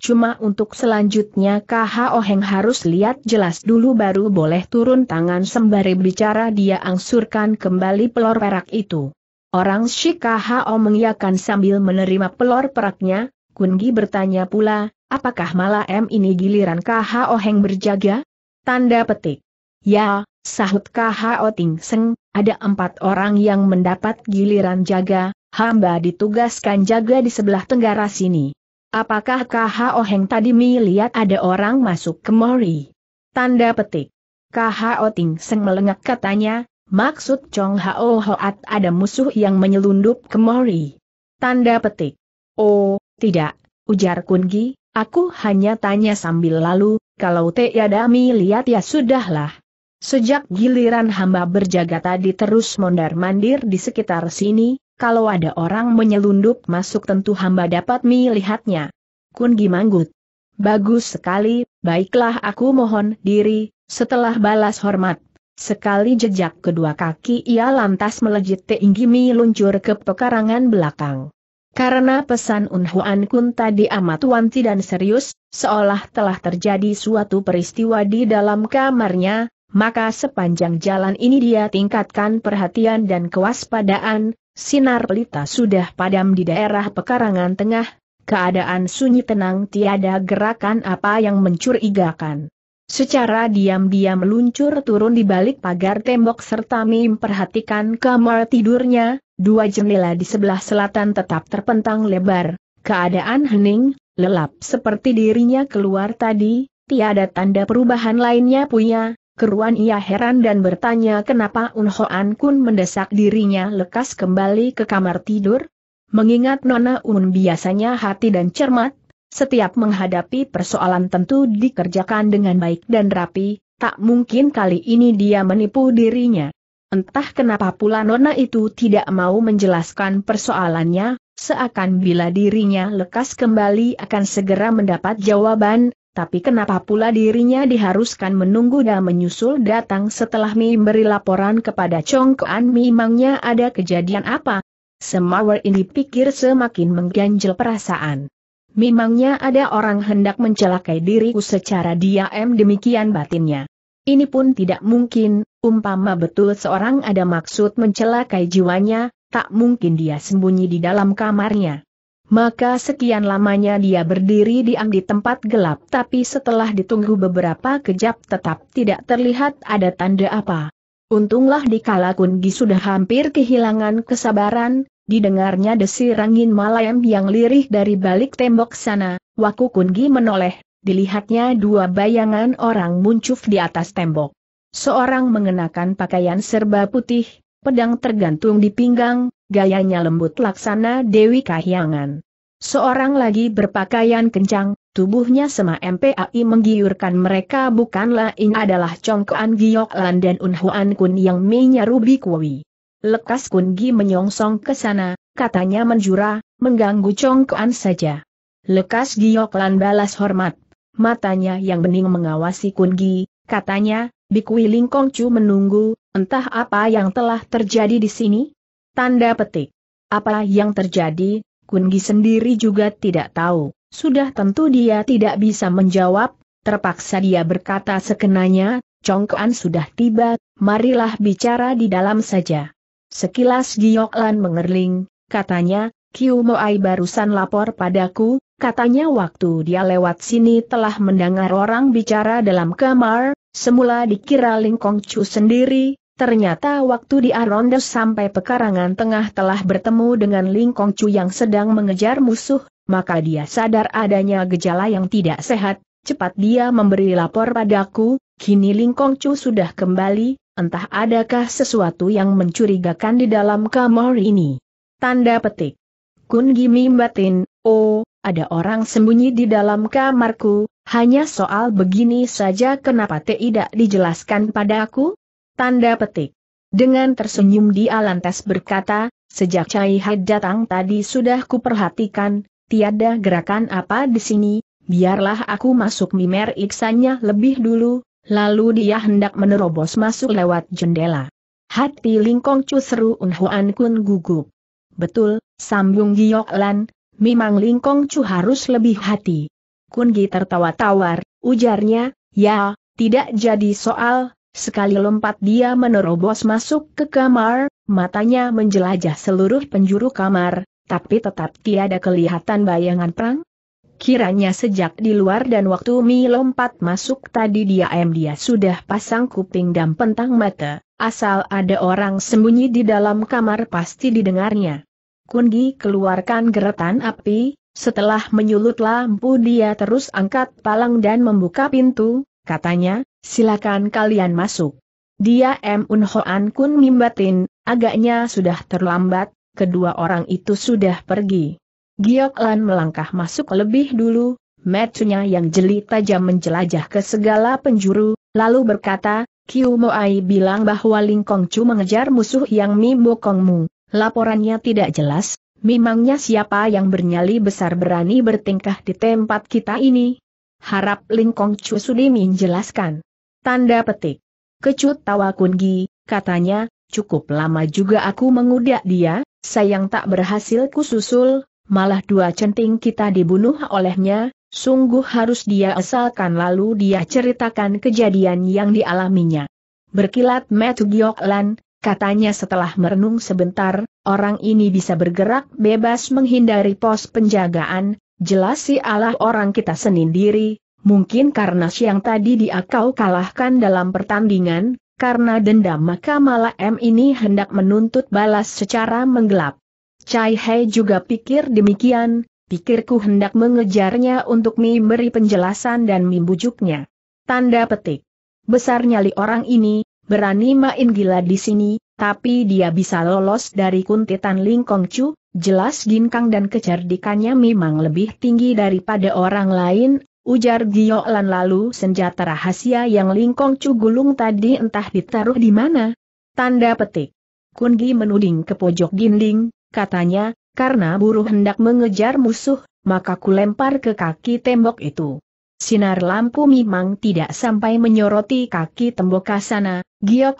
Cuma untuk selanjutnya KH Oheng harus lihat jelas dulu baru boleh turun tangan sembari bicara dia angsurkan kembali pelor perak itu. Orang si O mengiakan sambil menerima pelor peraknya, Kungi bertanya pula, apakah malah M ini giliran KH Oheng berjaga? Tanda petik. Ya, sahut KH Ting Seng, ada empat orang yang mendapat giliran jaga, hamba ditugaskan jaga di sebelah tenggara sini. Apakah KHO Oheng tadi melihat ada orang masuk ke Mori? Tanda petik. KHO Oting Seng melengak katanya, maksud Chong Hao Hoat ada musuh yang menyelundup ke Mori. Tanda petik. Oh, tidak, ujar Kungi, aku hanya tanya sambil lalu, kalau tiada melihat ya sudahlah. Sejak giliran hamba berjaga tadi terus mondar-mandir di sekitar sini, kalau ada orang menyelundup masuk tentu hamba dapat melihatnya. Kungi manggut. Bagus sekali, baiklah aku mohon diri, setelah balas hormat. Sekali jejak kedua kaki ia lantas melejit tinggi meluncur ke pekarangan belakang. Karena pesan Unhuan Kun tadi amat wanti dan serius, seolah telah terjadi suatu peristiwa di dalam kamarnya, maka sepanjang jalan ini dia tingkatkan perhatian dan kewaspadaan, Sinar pelita sudah padam di daerah pekarangan tengah, keadaan sunyi tenang tiada gerakan apa yang mencurigakan. Secara diam-diam meluncur turun di balik pagar tembok serta memperhatikan kamar tidurnya, dua jendela di sebelah selatan tetap terpentang lebar, keadaan hening, lelap seperti dirinya keluar tadi, tiada tanda perubahan lainnya punya, Keruan ia heran dan bertanya kenapa Unhoan Kun mendesak dirinya lekas kembali ke kamar tidur. Mengingat Nona Un biasanya hati dan cermat, setiap menghadapi persoalan tentu dikerjakan dengan baik dan rapi, tak mungkin kali ini dia menipu dirinya. Entah kenapa pula Nona itu tidak mau menjelaskan persoalannya, seakan bila dirinya lekas kembali akan segera mendapat jawaban, tapi kenapa pula dirinya diharuskan menunggu dan menyusul datang setelah Mi beri laporan kepada Chong Kean memangnya ada kejadian apa? Semawar ini pikir semakin mengganjel perasaan. Memangnya ada orang hendak mencelakai diriku secara diam demikian batinnya. Ini pun tidak mungkin, umpama betul seorang ada maksud mencelakai jiwanya, tak mungkin dia sembunyi di dalam kamarnya. Maka sekian lamanya dia berdiri diam di tempat gelap tapi setelah ditunggu beberapa kejap tetap tidak terlihat ada tanda apa. Untunglah dikala Kungi sudah hampir kehilangan kesabaran, didengarnya desir angin malam yang lirih dari balik tembok sana, Waku Kungi menoleh, dilihatnya dua bayangan orang muncul di atas tembok. Seorang mengenakan pakaian serba putih, pedang tergantung di pinggang, gayanya lembut laksana Dewi Kahyangan. Seorang lagi berpakaian kencang, tubuhnya sema MPAI menggiurkan mereka bukanlah ini adalah congkoan Giok Lan dan Unhuan Kun yang menyarubi Bikwawi. Lekas Kun Gi menyongsong ke sana, katanya menjura, mengganggu congkoan saja. Lekas Giok Lan balas hormat, matanya yang bening mengawasi Kun Gi, katanya, Bikui Lingkong Chu menunggu, Entah apa yang telah terjadi di sini? Tanda petik. Apa yang terjadi, Kungi sendiri juga tidak tahu. Sudah tentu dia tidak bisa menjawab, terpaksa dia berkata sekenanya, congkoan sudah tiba, marilah bicara di dalam saja. Sekilas Gioklan mengerling, katanya, Kiu Moai barusan lapor padaku, katanya waktu dia lewat sini telah mendengar orang bicara dalam kamar, semula dikira Lingkong Chu sendiri, Ternyata waktu di Arondes sampai pekarangan tengah telah bertemu dengan Ling Kong Chu yang sedang mengejar musuh, maka dia sadar adanya gejala yang tidak sehat, cepat dia memberi lapor padaku, kini Ling Kong Chu sudah kembali, entah adakah sesuatu yang mencurigakan di dalam kamar ini. Tanda petik. Kun Gimi Mbatin, oh, ada orang sembunyi di dalam kamarku, hanya soal begini saja kenapa tidak dijelaskan padaku? Tanda petik. Dengan tersenyum dia lantas berkata, sejak Cai Hai datang tadi sudah kuperhatikan, tiada gerakan apa di sini, biarlah aku masuk mimer iksanya lebih dulu, lalu dia hendak menerobos masuk lewat jendela. Hati Lingkong Cu seru Unhuan Kun gugup. Betul, sambung Giok Lan, memang Lingkong Cu harus lebih hati. Kun Gi tertawa tawar, ujarnya, ya, tidak jadi soal, Sekali lompat dia menerobos masuk ke kamar, matanya menjelajah seluruh penjuru kamar, tapi tetap tiada kelihatan bayangan perang. Kiranya sejak di luar dan waktu Mi lompat masuk tadi dia em dia sudah pasang kuping dan pentang mata, asal ada orang sembunyi di dalam kamar pasti didengarnya. Kundi keluarkan geretan api, setelah menyulut lampu dia terus angkat palang dan membuka pintu, katanya, Silakan kalian masuk. Dia M. Unhoan Kun mimbatin, agaknya sudah terlambat, kedua orang itu sudah pergi. Giok Lan melangkah masuk lebih dulu, metunya yang jeli tajam menjelajah ke segala penjuru, lalu berkata, Kiu Moai bilang bahwa Ling Kong Chu mengejar musuh yang Kong Mu, Laporannya tidak jelas, memangnya siapa yang bernyali besar berani bertingkah di tempat kita ini? Harap Ling Kong Chu Sudi menjelaskan. Tanda petik. Kecut tawa Kungi, katanya, cukup lama juga aku mengudak dia, sayang tak berhasil kususul, malah dua centing kita dibunuh olehnya, sungguh harus dia asalkan lalu dia ceritakan kejadian yang dialaminya. Berkilat Gioklan, katanya setelah merenung sebentar, orang ini bisa bergerak bebas menghindari pos penjagaan, jelas si Allah orang kita sendiri, Mungkin karena siang tadi dia kau kalahkan dalam pertandingan, karena dendam maka malah M ini hendak menuntut balas secara menggelap. Chai He juga pikir demikian, pikirku hendak mengejarnya untuk memberi penjelasan dan membujuknya. Tanda petik. Besar nyali orang ini, berani main gila di sini, tapi dia bisa lolos dari kuntitan Lingkong jelas ginkang dan kecerdikannya memang lebih tinggi daripada orang lain, ujar Lan lalu senjata rahasia yang lingkong cugulung tadi entah ditaruh di mana. Tanda petik. Kungi menuding ke pojok dinding, katanya, karena buruh hendak mengejar musuh, maka kulempar ke kaki tembok itu. Sinar lampu memang tidak sampai menyoroti kaki tembok kasana,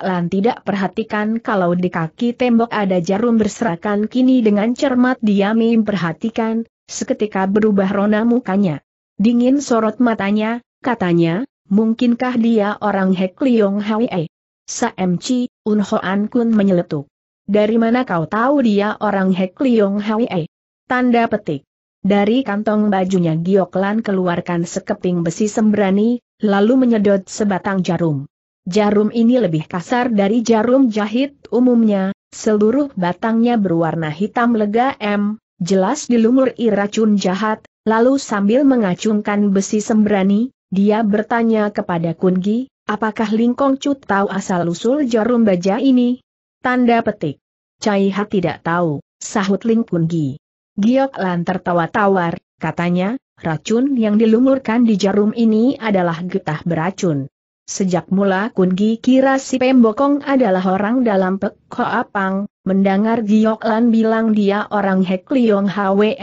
Lan tidak perhatikan kalau di kaki tembok ada jarum berserakan kini dengan cermat dia memperhatikan, seketika berubah rona mukanya. Dingin sorot matanya, katanya, mungkinkah dia orang Hek Liong Hwee? Sam Chi, Un Hoan Kun menyeletuk. Dari mana kau tahu dia orang Hek Liong Hwee? Tanda petik. Dari kantong bajunya Gioklan keluarkan sekeping besi sembrani, lalu menyedot sebatang jarum. Jarum ini lebih kasar dari jarum jahit umumnya, seluruh batangnya berwarna hitam lega M, jelas dilumuri racun jahat, Lalu sambil mengacungkan besi sembrani, dia bertanya kepada Kungi, apakah Lingkong Chu tahu asal-usul jarum baja ini? Tanda petik. Cai Ha tidak tahu, sahut Ling Kungi. Giok Lan tertawa tawar, katanya, racun yang dilumurkan di jarum ini adalah getah beracun. Sejak mula Kungi kira si pembokong adalah orang dalam Pek Apang, mendengar Giok Lan bilang dia orang Hek Liong Hwe,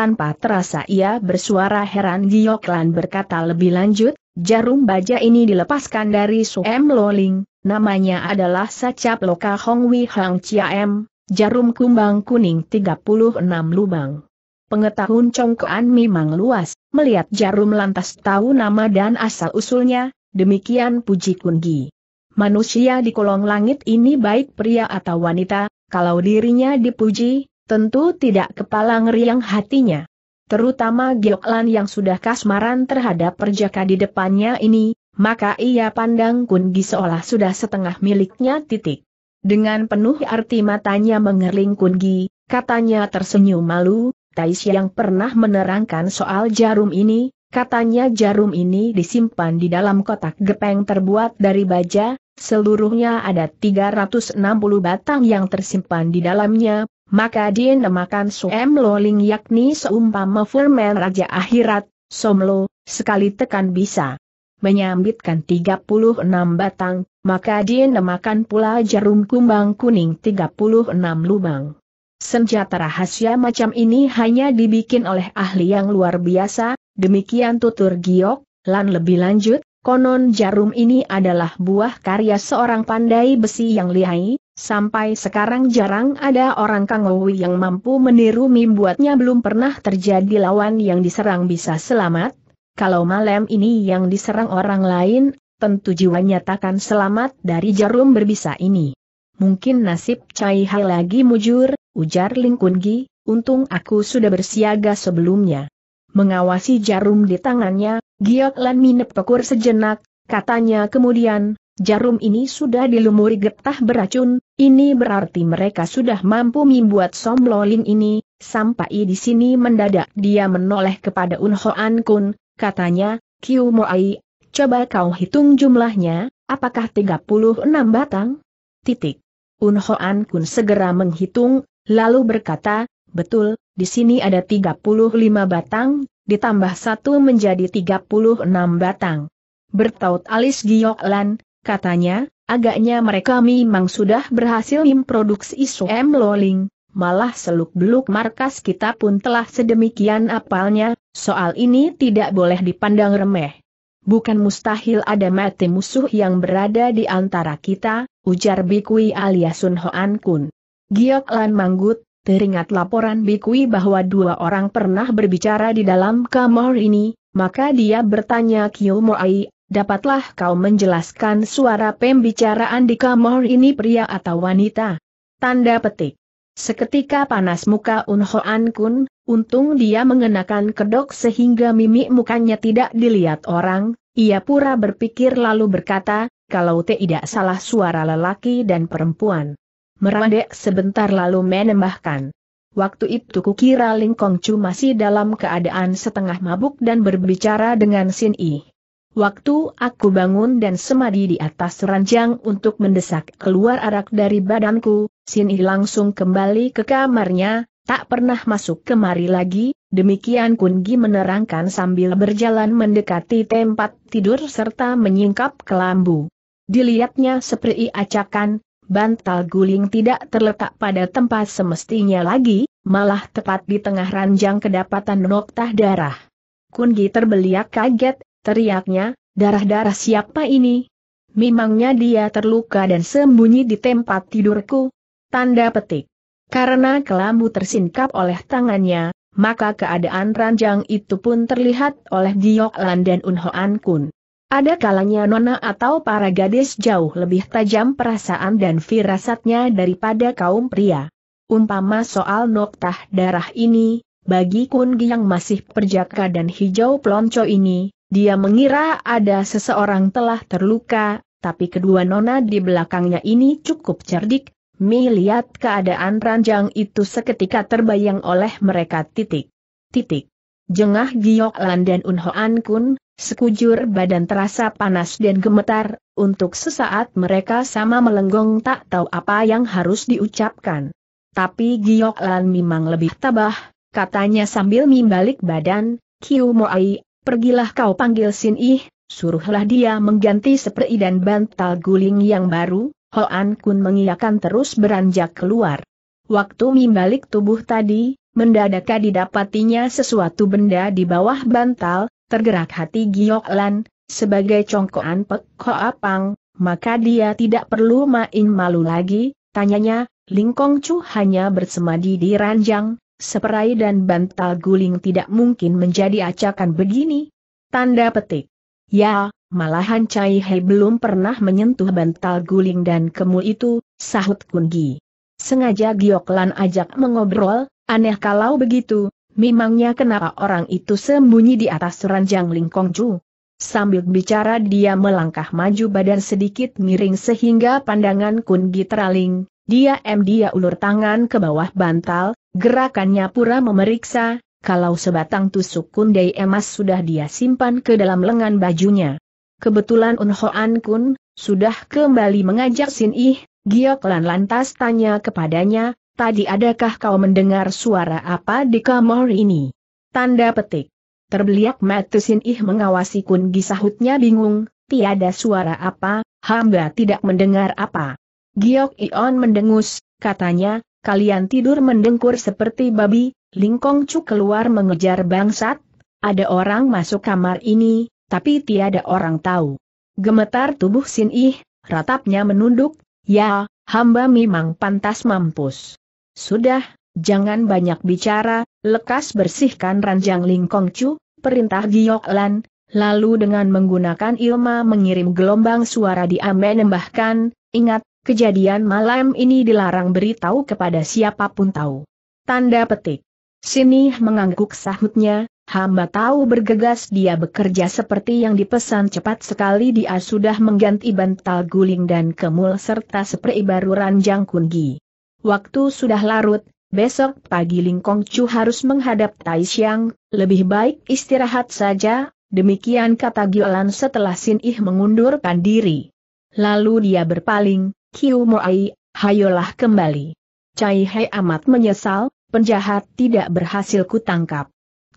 tanpa terasa ia bersuara heran Gioklan berkata lebih lanjut, jarum baja ini dilepaskan dari Suem Loling, namanya adalah Sacap Loka Hongwi Hang Chia M, jarum kumbang kuning 36 lubang. Pengetahuan Congkoan memang luas, melihat jarum lantas tahu nama dan asal-usulnya, demikian puji Gi. Manusia di kolong langit ini baik pria atau wanita, kalau dirinya dipuji, Tentu tidak kepala ngeriang hatinya. Terutama Gioklan yang sudah kasmaran terhadap perjaka di depannya ini, maka ia pandang kunci seolah sudah setengah miliknya titik. Dengan penuh arti matanya mengerling kunci, katanya tersenyum malu, Tais yang pernah menerangkan soal jarum ini, katanya jarum ini disimpan di dalam kotak gepeng terbuat dari baja, seluruhnya ada 360 batang yang tersimpan di dalamnya, maka dia namakan Suem Loling yakni seumpama Furman Raja Akhirat, Somlo, sekali tekan bisa menyambitkan 36 batang, maka dia namakan pula jarum kumbang kuning 36 lubang. Senjata rahasia macam ini hanya dibikin oleh ahli yang luar biasa, demikian tutur giok, lan lebih lanjut, konon jarum ini adalah buah karya seorang pandai besi yang lihai, Sampai sekarang jarang ada orang Kangowi yang mampu meniru Mim buatnya belum pernah terjadi lawan yang diserang bisa selamat. Kalau malam ini yang diserang orang lain, tentu jiwanya takkan selamat dari jarum berbisa ini. Mungkin nasib Cai Hai lagi mujur, ujar Ling Kun Gi, untung aku sudah bersiaga sebelumnya. Mengawasi jarum di tangannya, Giok Lan minep pekur sejenak, katanya kemudian, jarum ini sudah dilumuri getah beracun, ini berarti mereka sudah mampu membuat somloling ini, sampai di sini mendadak dia menoleh kepada Unhoan Kun, katanya, Kiu Moai, coba kau hitung jumlahnya, apakah 36 batang? Titik. Unhoan Kun segera menghitung, lalu berkata, betul, di sini ada 35 batang, ditambah satu menjadi 36 batang. Bertaut alis Gioklan, katanya, agaknya mereka memang sudah berhasil memproduksi M Loling, malah seluk-beluk markas kita pun telah sedemikian apalnya, soal ini tidak boleh dipandang remeh. Bukan mustahil ada mati musuh yang berada di antara kita, ujar Bikui alias Sun Hoan Kun. Giok Lan Manggut, teringat laporan Bikui bahwa dua orang pernah berbicara di dalam kamar ini, maka dia bertanya Kyo Moai, Dapatlah kau menjelaskan suara pembicaraan di kamar ini pria atau wanita? Tanda petik. Seketika panas muka Unhoan Kun, untung dia mengenakan kedok sehingga mimik mukanya tidak dilihat orang, ia pura berpikir lalu berkata, kalau tidak salah suara lelaki dan perempuan. Merandek sebentar lalu menambahkan. Waktu itu kukira Ling Kong Chu masih dalam keadaan setengah mabuk dan berbicara dengan Sin Yi. Waktu aku bangun dan semadi di atas ranjang untuk mendesak keluar arak dari badanku, Sini langsung kembali ke kamarnya, tak pernah masuk kemari lagi, demikian Kungi menerangkan sambil berjalan mendekati tempat tidur serta menyingkap kelambu. Dilihatnya seperti acakan, bantal guling tidak terletak pada tempat semestinya lagi, malah tepat di tengah ranjang kedapatan noktah darah. Kungi terbeliak kaget, Teriaknya, darah-darah siapa ini? Memangnya dia terluka dan sembunyi di tempat tidurku? Tanda petik. Karena kelambu tersingkap oleh tangannya, maka keadaan ranjang itu pun terlihat oleh Giok Lan dan Unhoan Kun. Ada kalanya nona atau para gadis jauh lebih tajam perasaan dan firasatnya daripada kaum pria. Umpama soal noktah darah ini, bagi Kun Giang masih perjaka dan hijau plonco ini, dia mengira ada seseorang telah terluka, tapi kedua nona di belakangnya ini cukup cerdik, melihat keadaan ranjang itu seketika terbayang oleh mereka titik. Titik. Jengah Giok Lan dan Unhoan Kun, sekujur badan terasa panas dan gemetar, untuk sesaat mereka sama melenggong tak tahu apa yang harus diucapkan. Tapi Giok Lan memang lebih tabah, katanya sambil membalik badan, Kiu Moai, pergilah kau panggil Sin Ih, suruhlah dia mengganti seprei dan bantal guling yang baru, Hoan Kun mengiyakan terus beranjak keluar. Waktu membalik tubuh tadi, mendadak didapatinya sesuatu benda di bawah bantal, tergerak hati Giok Lan, sebagai congkoan Pek Hoa Pang, maka dia tidak perlu main malu lagi, tanyanya, Lingkong Chu hanya bersemadi di ranjang, seperai dan bantal guling tidak mungkin menjadi acakan begini. Tanda petik. Ya, malahan Cai He belum pernah menyentuh bantal guling dan kemul itu, sahut Kunggi. Sengaja Gioklan ajak mengobrol, aneh kalau begitu, memangnya kenapa orang itu sembunyi di atas ranjang Ju? Sambil bicara dia melangkah maju badan sedikit miring sehingga pandangan Kungi teraling, dia M dia ulur tangan ke bawah bantal, gerakannya pura memeriksa, kalau sebatang tusuk kundai emas sudah dia simpan ke dalam lengan bajunya. Kebetulan Unhoan Kun, sudah kembali mengajak Sin Ih, Giok Lan lantas tanya kepadanya, tadi adakah kau mendengar suara apa di kamar ini? Tanda petik. Terbeliak mata Sin Ih mengawasi Kun Gi sahutnya bingung, tiada suara apa, hamba tidak mendengar apa. Giok Ion mendengus, katanya, kalian tidur mendengkur seperti babi, Lingkong Chu keluar mengejar bangsat, ada orang masuk kamar ini, tapi tiada orang tahu. Gemetar tubuh Sin Ih, ratapnya menunduk, ya, hamba memang pantas mampus. Sudah, jangan banyak bicara, lekas bersihkan ranjang Lingkong Chu, perintah Giok Lan, lalu dengan menggunakan ilmu mengirim gelombang suara di Ame ingat, Kejadian malam ini dilarang beritahu kepada siapapun tahu. Tanda petik. Sini mengangguk sahutnya, hamba tahu bergegas dia bekerja seperti yang dipesan cepat sekali dia sudah mengganti bantal guling dan kemul serta seprei baru ranjang kungi. Waktu sudah larut, besok pagi Lingkong Chu harus menghadap Tai Xiang, lebih baik istirahat saja, demikian kata Giolan setelah Sin mengundurkan diri. Lalu dia berpaling, Kiu Moai, hayolah kembali. Cai Hei amat menyesal, penjahat tidak berhasil kutangkap.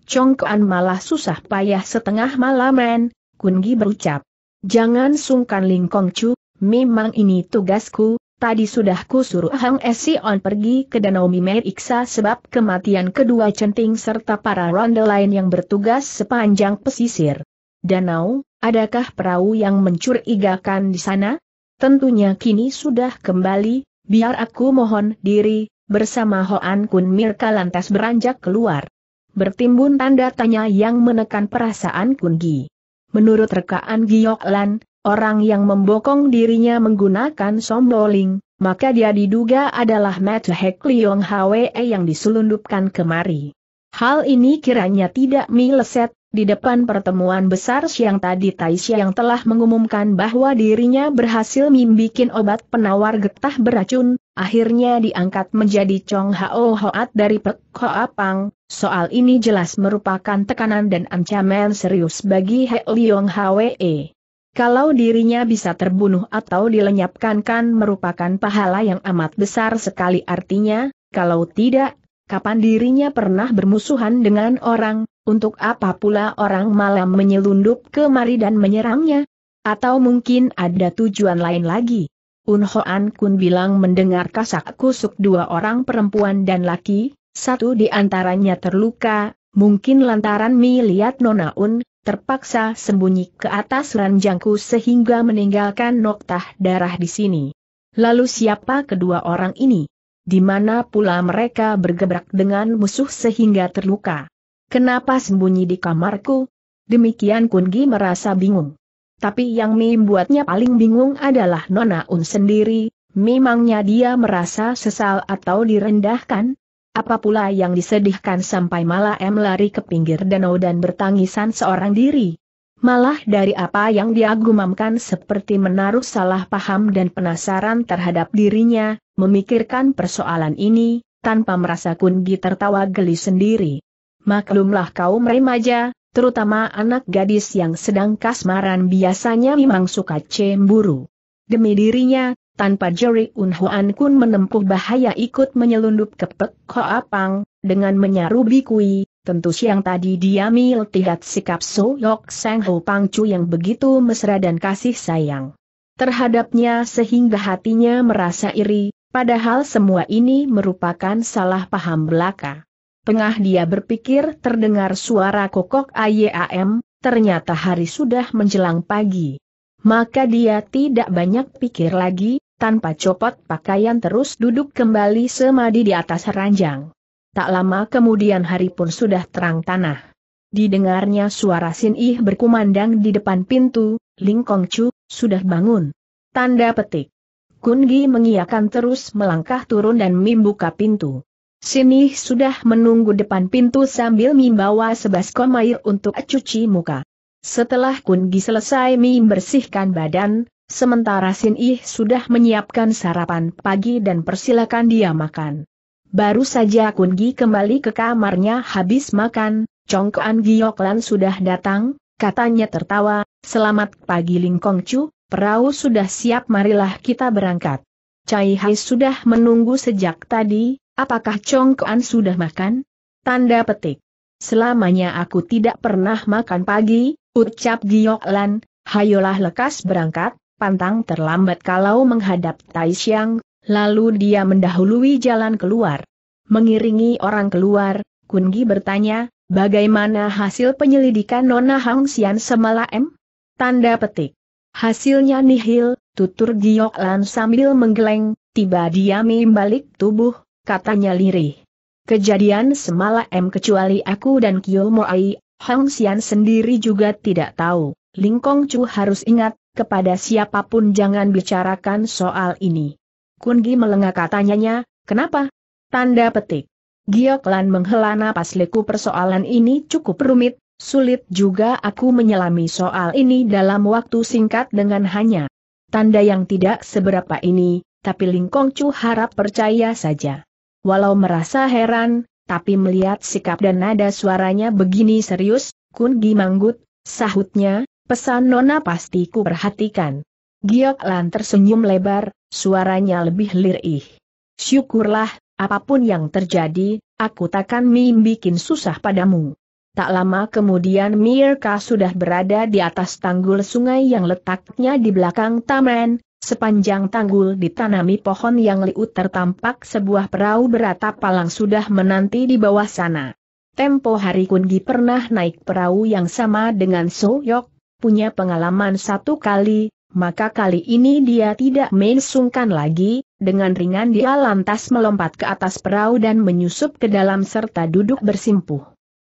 Chong Kuan malah susah payah setengah malaman, Kungi berucap. Jangan sungkan Ling Kong Chu, memang ini tugasku, tadi sudah ku suruh Hang On pergi ke Danau Mimer Iksa sebab kematian kedua centing serta para ronde lain yang bertugas sepanjang pesisir. Danau, adakah perahu yang mencurigakan di sana? tentunya kini sudah kembali, biar aku mohon diri, bersama Hoan Kun Mirka lantas beranjak keluar. Bertimbun tanda tanya yang menekan perasaan Kun Gi. Menurut rekaan Giok Lan, orang yang membokong dirinya menggunakan somboling, maka dia diduga adalah Matt Hek Leong Hwe yang diselundupkan kemari. Hal ini kiranya tidak meleset, di depan pertemuan besar siang tadi Taisya yang telah mengumumkan bahwa dirinya berhasil membikin obat penawar getah beracun, akhirnya diangkat menjadi Chong Hao Hoat dari Pek Hoa Pang. Soal ini jelas merupakan tekanan dan ancaman serius bagi He Liong Hwe. Kalau dirinya bisa terbunuh atau dilenyapkan kan merupakan pahala yang amat besar sekali artinya, kalau tidak, kapan dirinya pernah bermusuhan dengan orang, untuk apa pula orang malam menyelundup kemari dan menyerangnya? Atau mungkin ada tujuan lain lagi? Unhoan Kun bilang mendengar kasak kusuk dua orang perempuan dan laki, satu di antaranya terluka, mungkin lantaran mi melihat Nona Un, terpaksa sembunyi ke atas ranjangku sehingga meninggalkan noktah darah di sini. Lalu siapa kedua orang ini? Di mana pula mereka bergebrak dengan musuh sehingga terluka? Kenapa sembunyi di kamarku? Demikian Kungi merasa bingung. Tapi yang membuatnya paling bingung adalah Nona Un sendiri, memangnya dia merasa sesal atau direndahkan? Apa pula yang disedihkan sampai malah M lari ke pinggir danau dan bertangisan seorang diri? Malah dari apa yang dia gumamkan seperti menaruh salah paham dan penasaran terhadap dirinya, memikirkan persoalan ini, tanpa merasa Kungi tertawa geli sendiri. Maklumlah kaum remaja, terutama anak gadis yang sedang kasmaran biasanya memang suka cemburu. Demi dirinya, tanpa jeri Unhuan Kun menempuh bahaya ikut menyelundup ke Pek Apang, dengan menyaru bikui, tentu siang tadi dia mil miltihat sikap So Yok Sang Ho Pangcu yang begitu mesra dan kasih sayang. Terhadapnya sehingga hatinya merasa iri, padahal semua ini merupakan salah paham belaka. Tengah dia berpikir terdengar suara kokok AYAM, ternyata hari sudah menjelang pagi. Maka dia tidak banyak pikir lagi, tanpa copot pakaian terus duduk kembali semadi di atas ranjang. Tak lama kemudian hari pun sudah terang tanah. Didengarnya suara Sin Ih berkumandang di depan pintu, Ling Kong Chu, sudah bangun. Tanda petik. Kun Gi mengiakan terus melangkah turun dan membuka pintu. Sini sudah menunggu depan pintu sambil membawa sebaskom air untuk cuci muka. Setelah Kungi selesai membersihkan badan, sementara Sin sudah menyiapkan sarapan pagi dan persilakan dia makan. Baru saja Kungi kembali ke kamarnya habis makan, Congkoan Gioklan sudah datang, katanya tertawa, selamat pagi Ling Kongcu, perahu sudah siap marilah kita berangkat. Cai Hai sudah menunggu sejak tadi, Apakah Chong sudah makan? Tanda petik. Selamanya aku tidak pernah makan pagi, ucap Giok Lan, hayolah lekas berangkat, pantang terlambat kalau menghadap Tai Xiang, lalu dia mendahului jalan keluar. Mengiringi orang keluar, Kun Gi bertanya, bagaimana hasil penyelidikan Nona Hang Xian semalam? Tanda petik. Hasilnya nihil, tutur Giok Lan sambil menggeleng, tiba dia membalik tubuh, katanya lirih. Kejadian semalam kecuali aku dan Kyo Moai, Hong Xian sendiri juga tidak tahu. Ling Kong Chu harus ingat, kepada siapapun jangan bicarakan soal ini. Gi melengah katanya, kenapa? Tanda petik. Giok Lan menghela napas leku persoalan ini cukup rumit, sulit juga aku menyelami soal ini dalam waktu singkat dengan hanya tanda yang tidak seberapa ini, tapi Ling Kong Chu harap percaya saja. Walau merasa heran, tapi melihat sikap dan nada suaranya begini serius, Kun Gi manggut, sahutnya, pesan Nona pasti ku perhatikan. Giok Lan tersenyum lebar, suaranya lebih lirih. Syukurlah, apapun yang terjadi, aku takkan bikin susah padamu. Tak lama kemudian Mirka sudah berada di atas tanggul sungai yang letaknya di belakang taman, Sepanjang tanggul ditanami pohon yang liut tertampak sebuah perahu beratap palang sudah menanti di bawah sana. Tempo hari Kungi pernah naik perahu yang sama dengan Soyok, punya pengalaman satu kali, maka kali ini dia tidak main lagi, dengan ringan dia lantas melompat ke atas perahu dan menyusup ke dalam serta duduk bersimpuh.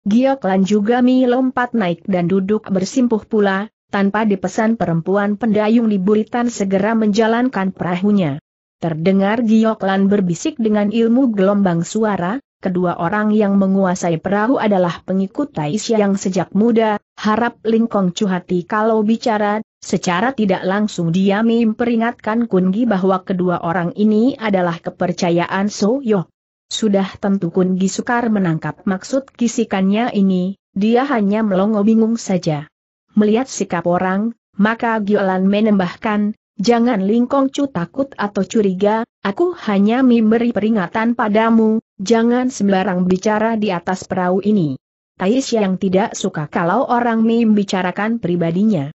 Giok Lan juga Mi lompat naik dan duduk bersimpuh pula, tanpa dipesan perempuan pendayung di buritan segera menjalankan perahunya. Terdengar Gioklan berbisik dengan ilmu gelombang suara, kedua orang yang menguasai perahu adalah pengikut Taisya yang sejak muda, harap Lingkong Cuhati kalau bicara, secara tidak langsung dia memperingatkan Kungi bahwa kedua orang ini adalah kepercayaan Soyo. Sudah tentu Kungi sukar menangkap maksud kisikannya ini, dia hanya melongo bingung saja. Melihat sikap orang, maka Giolan menambahkan, Jangan Lingkong Cu takut atau curiga, aku hanya memberi peringatan padamu, jangan sembarang bicara di atas perahu ini. Tais yang tidak suka kalau orang membicarakan pribadinya.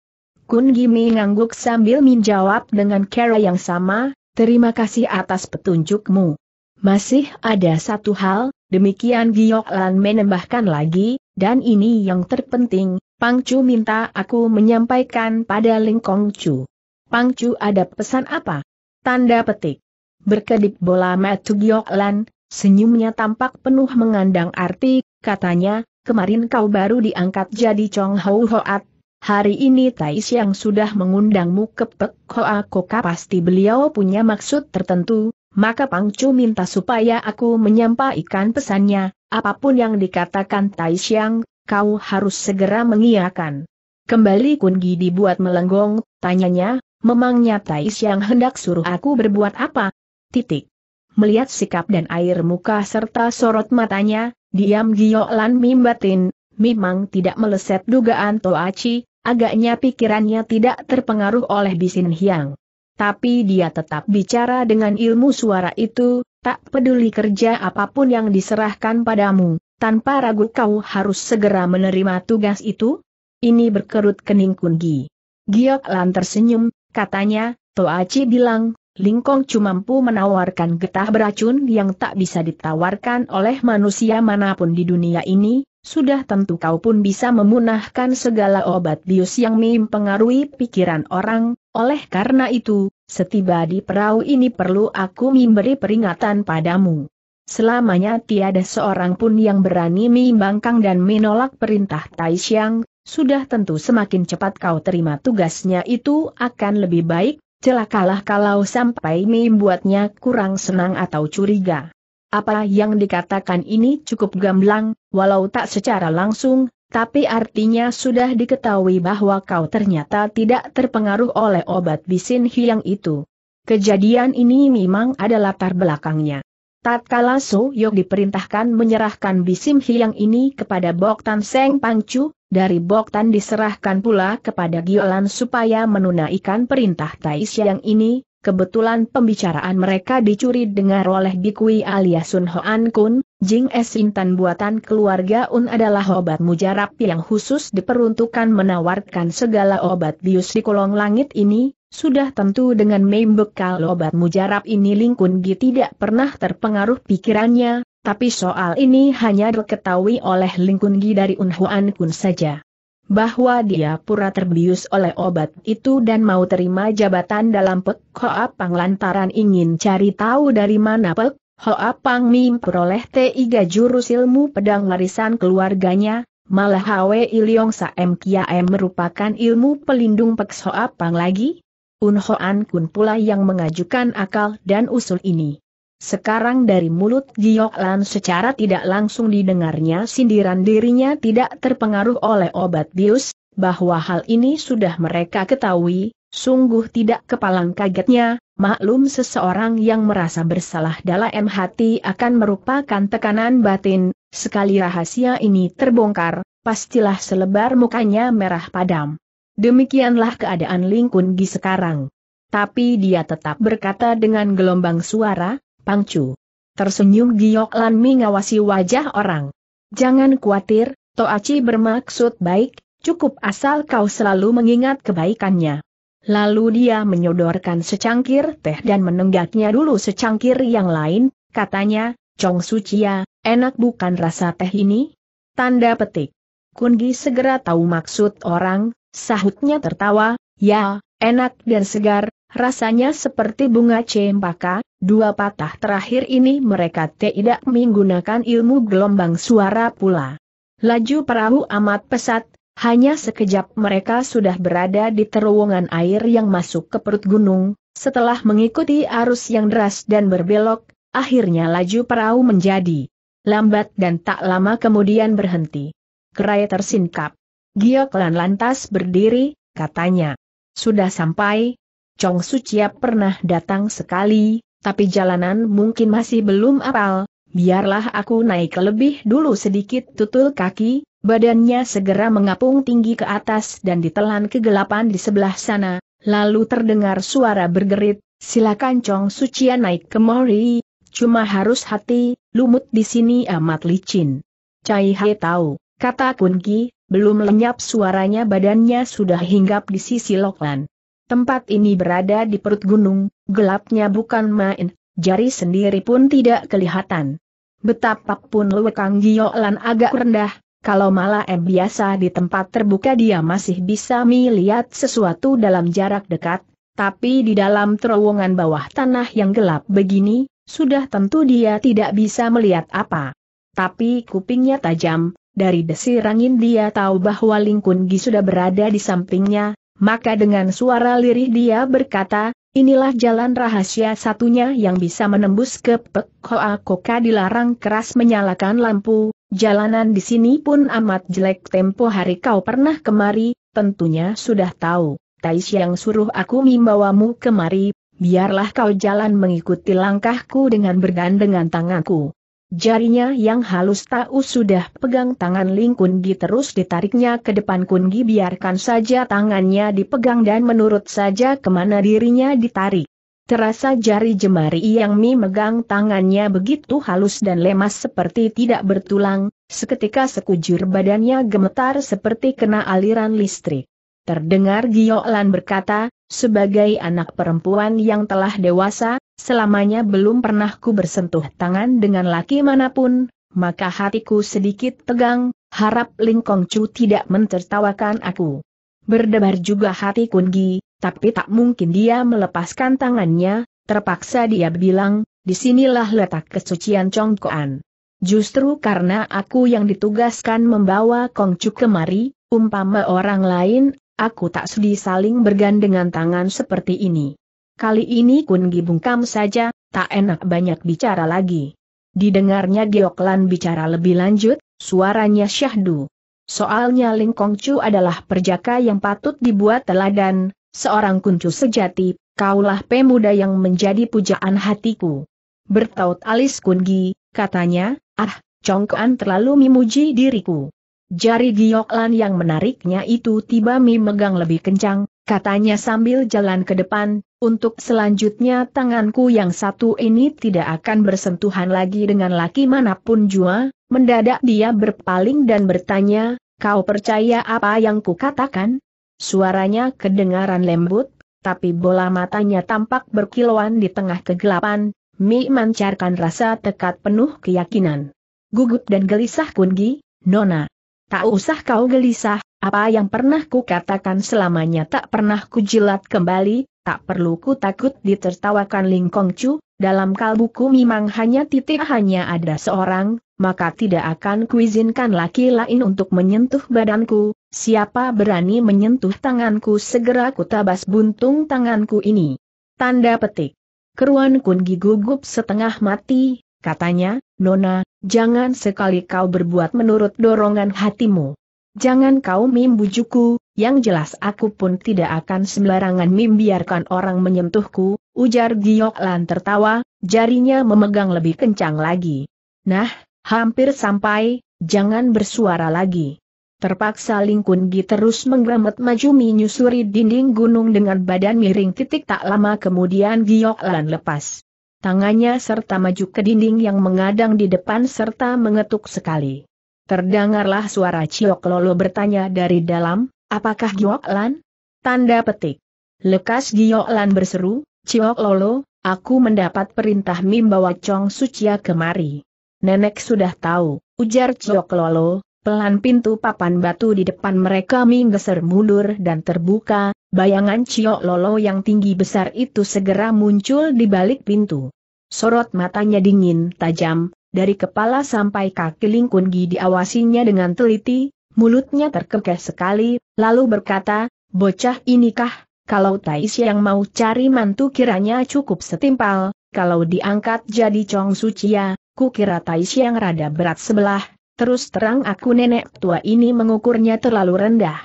Kun Gimi ngangguk sambil menjawab dengan cara yang sama, terima kasih atas petunjukmu. Masih ada satu hal, demikian Giok Lan menambahkan lagi, dan ini yang terpenting, Pang Chu minta aku menyampaikan pada Ling Kong Chu. Pang Chu ada pesan apa? Tanda petik. Berkedip bola Matu Gioklan, senyumnya tampak penuh mengandang arti, katanya, kemarin kau baru diangkat jadi Chong Hou Hoat. Hari ini Tais yang sudah mengundangmu ke Pek Hoa Koka pasti beliau punya maksud tertentu, maka Pang Chu minta supaya aku menyampaikan pesannya, apapun yang dikatakan Tai yang, kau harus segera mengiakan. Kembali Kungi dibuat melenggong, tanyanya, memangnya Tais yang hendak suruh aku berbuat apa? Titik. Melihat sikap dan air muka serta sorot matanya, diam Lan mimbatin, memang tidak meleset dugaan Toachi, agaknya pikirannya tidak terpengaruh oleh Bisin Hiang. Tapi dia tetap bicara dengan ilmu suara itu, tak peduli kerja apapun yang diserahkan padamu. Tanpa ragu kau harus segera menerima tugas itu? Ini berkerut kening Kungi. Giok Lan tersenyum, katanya, Toachi bilang, Lingkong cuma mampu menawarkan getah beracun yang tak bisa ditawarkan oleh manusia manapun di dunia ini, sudah tentu kau pun bisa memunahkan segala obat bius yang mempengaruhi pikiran orang, oleh karena itu, setiba di perahu ini perlu aku memberi peringatan padamu. Selamanya tiada seorang pun yang berani membangkang dan menolak perintah Taishang. sudah tentu semakin cepat kau terima tugasnya itu akan lebih baik, celakalah kalau sampai membuatnya kurang senang atau curiga. Apa yang dikatakan ini cukup gamblang, walau tak secara langsung, tapi artinya sudah diketahui bahwa kau ternyata tidak terpengaruh oleh obat bisin hiang itu. Kejadian ini memang ada latar belakangnya. Tatkala So Yok diperintahkan menyerahkan bisim hiang ini kepada Bok Tan Seng Pangcu, dari Bok Tan diserahkan pula kepada Giolan supaya menunaikan perintah Tai Siang ini, kebetulan pembicaraan mereka dicuri dengar oleh Bikui alias Sun Hoan Kun, Jing Es Intan buatan keluarga Un adalah obat mujarab yang khusus diperuntukkan menawarkan segala obat bius di kolong langit ini, sudah tentu dengan membekal obat mujarab ini Lingkun Gi tidak pernah terpengaruh pikirannya, tapi soal ini hanya diketahui oleh Lingkun Gi dari Unhuan Kun saja. Bahwa dia pura terbius oleh obat itu dan mau terima jabatan dalam Pek Hoapang lantaran ingin cari tahu dari mana Pek Hoapang memperoleh tiga jurus ilmu pedang warisan keluarganya, Malah Hwe Iliong Saem M merupakan ilmu pelindung Pek Pang lagi, Unhoan Kun pula yang mengajukan akal dan usul ini. Sekarang dari mulut Giok Lan secara tidak langsung didengarnya sindiran dirinya tidak terpengaruh oleh obat bius, bahwa hal ini sudah mereka ketahui, sungguh tidak kepalang kagetnya, maklum seseorang yang merasa bersalah dalam hati akan merupakan tekanan batin, sekali rahasia ini terbongkar, pastilah selebar mukanya merah padam. Demikianlah keadaan Ling Kun Gi sekarang. Tapi dia tetap berkata dengan gelombang suara, Pangcu. Tersenyum Giok Lan mengawasi wajah orang. Jangan khawatir, Toaci bermaksud baik, cukup asal kau selalu mengingat kebaikannya. Lalu dia menyodorkan secangkir teh dan menenggaknya dulu secangkir yang lain, katanya, Chong Sucia, enak bukan rasa teh ini? Tanda petik. Kungi segera tahu maksud orang, Sahutnya tertawa, ya, enak dan segar, rasanya seperti bunga cempaka, dua patah terakhir ini mereka tidak menggunakan ilmu gelombang suara pula. Laju perahu amat pesat, hanya sekejap mereka sudah berada di terowongan air yang masuk ke perut gunung, setelah mengikuti arus yang deras dan berbelok, akhirnya laju perahu menjadi lambat dan tak lama kemudian berhenti. Kerai tersingkap. Gioklan lantas berdiri, katanya. Sudah sampai, Chong Suciap pernah datang sekali, tapi jalanan mungkin masih belum apal, biarlah aku naik lebih dulu sedikit tutul kaki, badannya segera mengapung tinggi ke atas dan ditelan kegelapan di sebelah sana, lalu terdengar suara bergerit, silakan Chong Sucian naik ke Mori, cuma harus hati, lumut di sini amat licin. Cai Hai tahu, kata Kunki, belum lenyap suaranya badannya sudah hinggap di sisi Loklan. Tempat ini berada di perut gunung, gelapnya bukan main, jari sendiri pun tidak kelihatan. Betapapun Luekang lan agak rendah, kalau malah em biasa di tempat terbuka dia masih bisa melihat sesuatu dalam jarak dekat, tapi di dalam terowongan bawah tanah yang gelap begini, sudah tentu dia tidak bisa melihat apa. Tapi kupingnya tajam, dari desir angin dia tahu bahwa Ling Gi sudah berada di sampingnya, maka dengan suara lirih dia berkata, inilah jalan rahasia satunya yang bisa menembus ke Pek Hoa Koka dilarang keras menyalakan lampu, jalanan di sini pun amat jelek tempo hari kau pernah kemari, tentunya sudah tahu. Tais yang suruh aku membawamu kemari, biarlah kau jalan mengikuti langkahku dengan bergandengan tanganku. Jarinya yang halus tahu sudah pegang tangan Ling Kun Gi terus ditariknya ke depan Kun Gi biarkan saja tangannya dipegang dan menurut saja kemana dirinya ditarik. Terasa jari jemari yang Mi megang tangannya begitu halus dan lemas seperti tidak bertulang, seketika sekujur badannya gemetar seperti kena aliran listrik. Terdengar Giolan berkata, sebagai anak perempuan yang telah dewasa, selamanya belum pernah ku bersentuh tangan dengan laki manapun, maka hatiku sedikit tegang, harap Lingkong Chu tidak mentertawakan aku. Berdebar juga hati Gi, tapi tak mungkin dia melepaskan tangannya, terpaksa dia bilang, disinilah letak kesucian Chongkoan. Justru karena aku yang ditugaskan membawa Kongcu kemari, umpama orang lain aku tak sudi saling bergandengan tangan seperti ini. Kali ini Kun gibungkam kamu saja, tak enak banyak bicara lagi. Didengarnya Geoklan bicara lebih lanjut, suaranya syahdu. Soalnya Ling Kongcu adalah perjaka yang patut dibuat teladan, seorang kuncu sejati, kaulah pemuda yang menjadi pujaan hatiku. Bertaut alis Kun Gi, katanya, ah, Congkoan terlalu memuji diriku. Jari Gioklan yang menariknya itu tiba Mi megang lebih kencang, katanya sambil jalan ke depan, untuk selanjutnya tanganku yang satu ini tidak akan bersentuhan lagi dengan laki manapun jua, mendadak dia berpaling dan bertanya, kau percaya apa yang kukatakan? Suaranya kedengaran lembut, tapi bola matanya tampak berkilauan di tengah kegelapan, Mi mancarkan rasa tekad penuh keyakinan. Gugup dan gelisah Kungi, Nona. Tak usah kau gelisah, apa yang pernah ku katakan selamanya tak pernah ku jilat kembali, tak perlu ku takut ditertawakan Lingkong Chu, dalam kalbuku memang hanya titik hanya ada seorang, maka tidak akan kuizinkan laki lain untuk menyentuh badanku, siapa berani menyentuh tanganku segera ku tabas buntung tanganku ini. Tanda petik. Keruan Kungi gugup setengah mati, katanya, Nona, Jangan sekali kau berbuat menurut dorongan hatimu. Jangan kau mimbujuku, yang jelas aku pun tidak akan sembarangan membiarkan orang menyentuhku, ujar Giok Lan tertawa, jarinya memegang lebih kencang lagi. Nah, hampir sampai, jangan bersuara lagi. Terpaksa Lingkun Gi terus menggeramet maju menyusuri dinding gunung dengan badan miring titik tak lama kemudian Giok Lan lepas tangannya serta maju ke dinding yang mengadang di depan serta mengetuk sekali. Terdengarlah suara Ciok Lolo bertanya dari dalam, apakah Giok Lan? Tanda petik. Lekas Giok Lan berseru, Ciok Lolo, aku mendapat perintah Mim bawa Chong Sucia ya kemari. Nenek sudah tahu, ujar Ciok Lolo, pelan pintu papan batu di depan mereka geser mundur dan terbuka, Bayangan Cio Lolo yang tinggi besar itu segera muncul di balik pintu. Sorot matanya dingin, tajam, dari kepala sampai kaki lingkungi diawasinya dengan teliti, mulutnya terkekeh sekali, lalu berkata, bocah inikah, kalau Tais yang mau cari mantu kiranya cukup setimpal, kalau diangkat jadi Chong Sucia, ya, ku kira Tais yang rada berat sebelah, terus terang aku nenek tua ini mengukurnya terlalu rendah.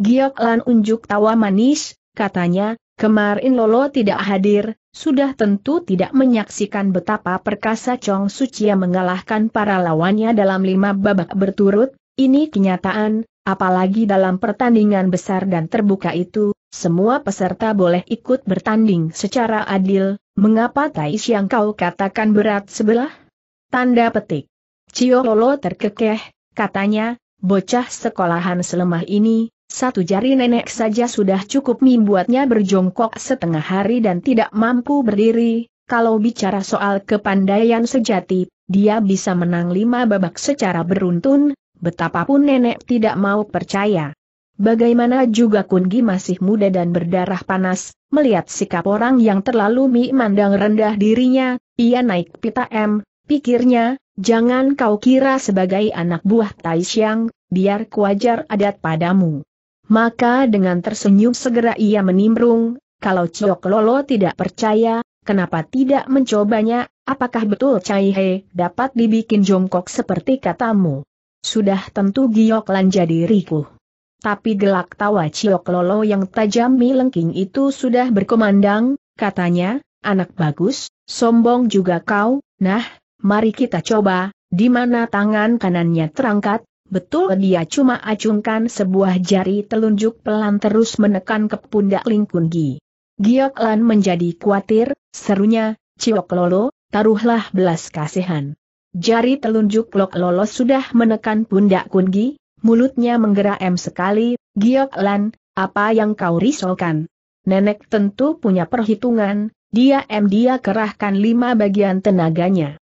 Giok Lan unjuk tawa manis, katanya, kemarin Lolo tidak hadir, sudah tentu tidak menyaksikan betapa perkasa Chong Sucia mengalahkan para lawannya dalam lima babak berturut, ini kenyataan, apalagi dalam pertandingan besar dan terbuka itu, semua peserta boleh ikut bertanding secara adil, mengapa Tais yang kau katakan berat sebelah? Tanda petik. Cio Lolo terkekeh, katanya, bocah sekolahan selemah ini, satu jari nenek saja sudah cukup membuatnya berjongkok setengah hari dan tidak mampu berdiri, kalau bicara soal kepandaian sejati, dia bisa menang lima babak secara beruntun, betapapun nenek tidak mau percaya. Bagaimana juga Kungi masih muda dan berdarah panas, melihat sikap orang yang terlalu memandang rendah dirinya, ia naik pita M, pikirnya, jangan kau kira sebagai anak buah Taishyang, biar kuajar adat padamu. Maka dengan tersenyum segera ia menimbrung, kalau Ciok Lolo tidak percaya, kenapa tidak mencobanya, apakah betul Cai He dapat dibikin jongkok seperti katamu? Sudah tentu Giok Lan jadi rikuh. Tapi gelak tawa Ciok Lolo yang tajam milengking itu sudah berkumandang, katanya, anak bagus, sombong juga kau, nah, mari kita coba, di mana tangan kanannya terangkat, Betul dia cuma acungkan sebuah jari telunjuk pelan terus menekan ke pundak Ling Kun Gi. Giok Lan menjadi khawatir, serunya, Ciok Lolo, taruhlah belas kasihan. Jari telunjuk Lok Lolo sudah menekan pundak Kun Gi, mulutnya menggeram sekali, Giok Lan, apa yang kau risaukan? Nenek tentu punya perhitungan, dia M dia kerahkan lima bagian tenaganya.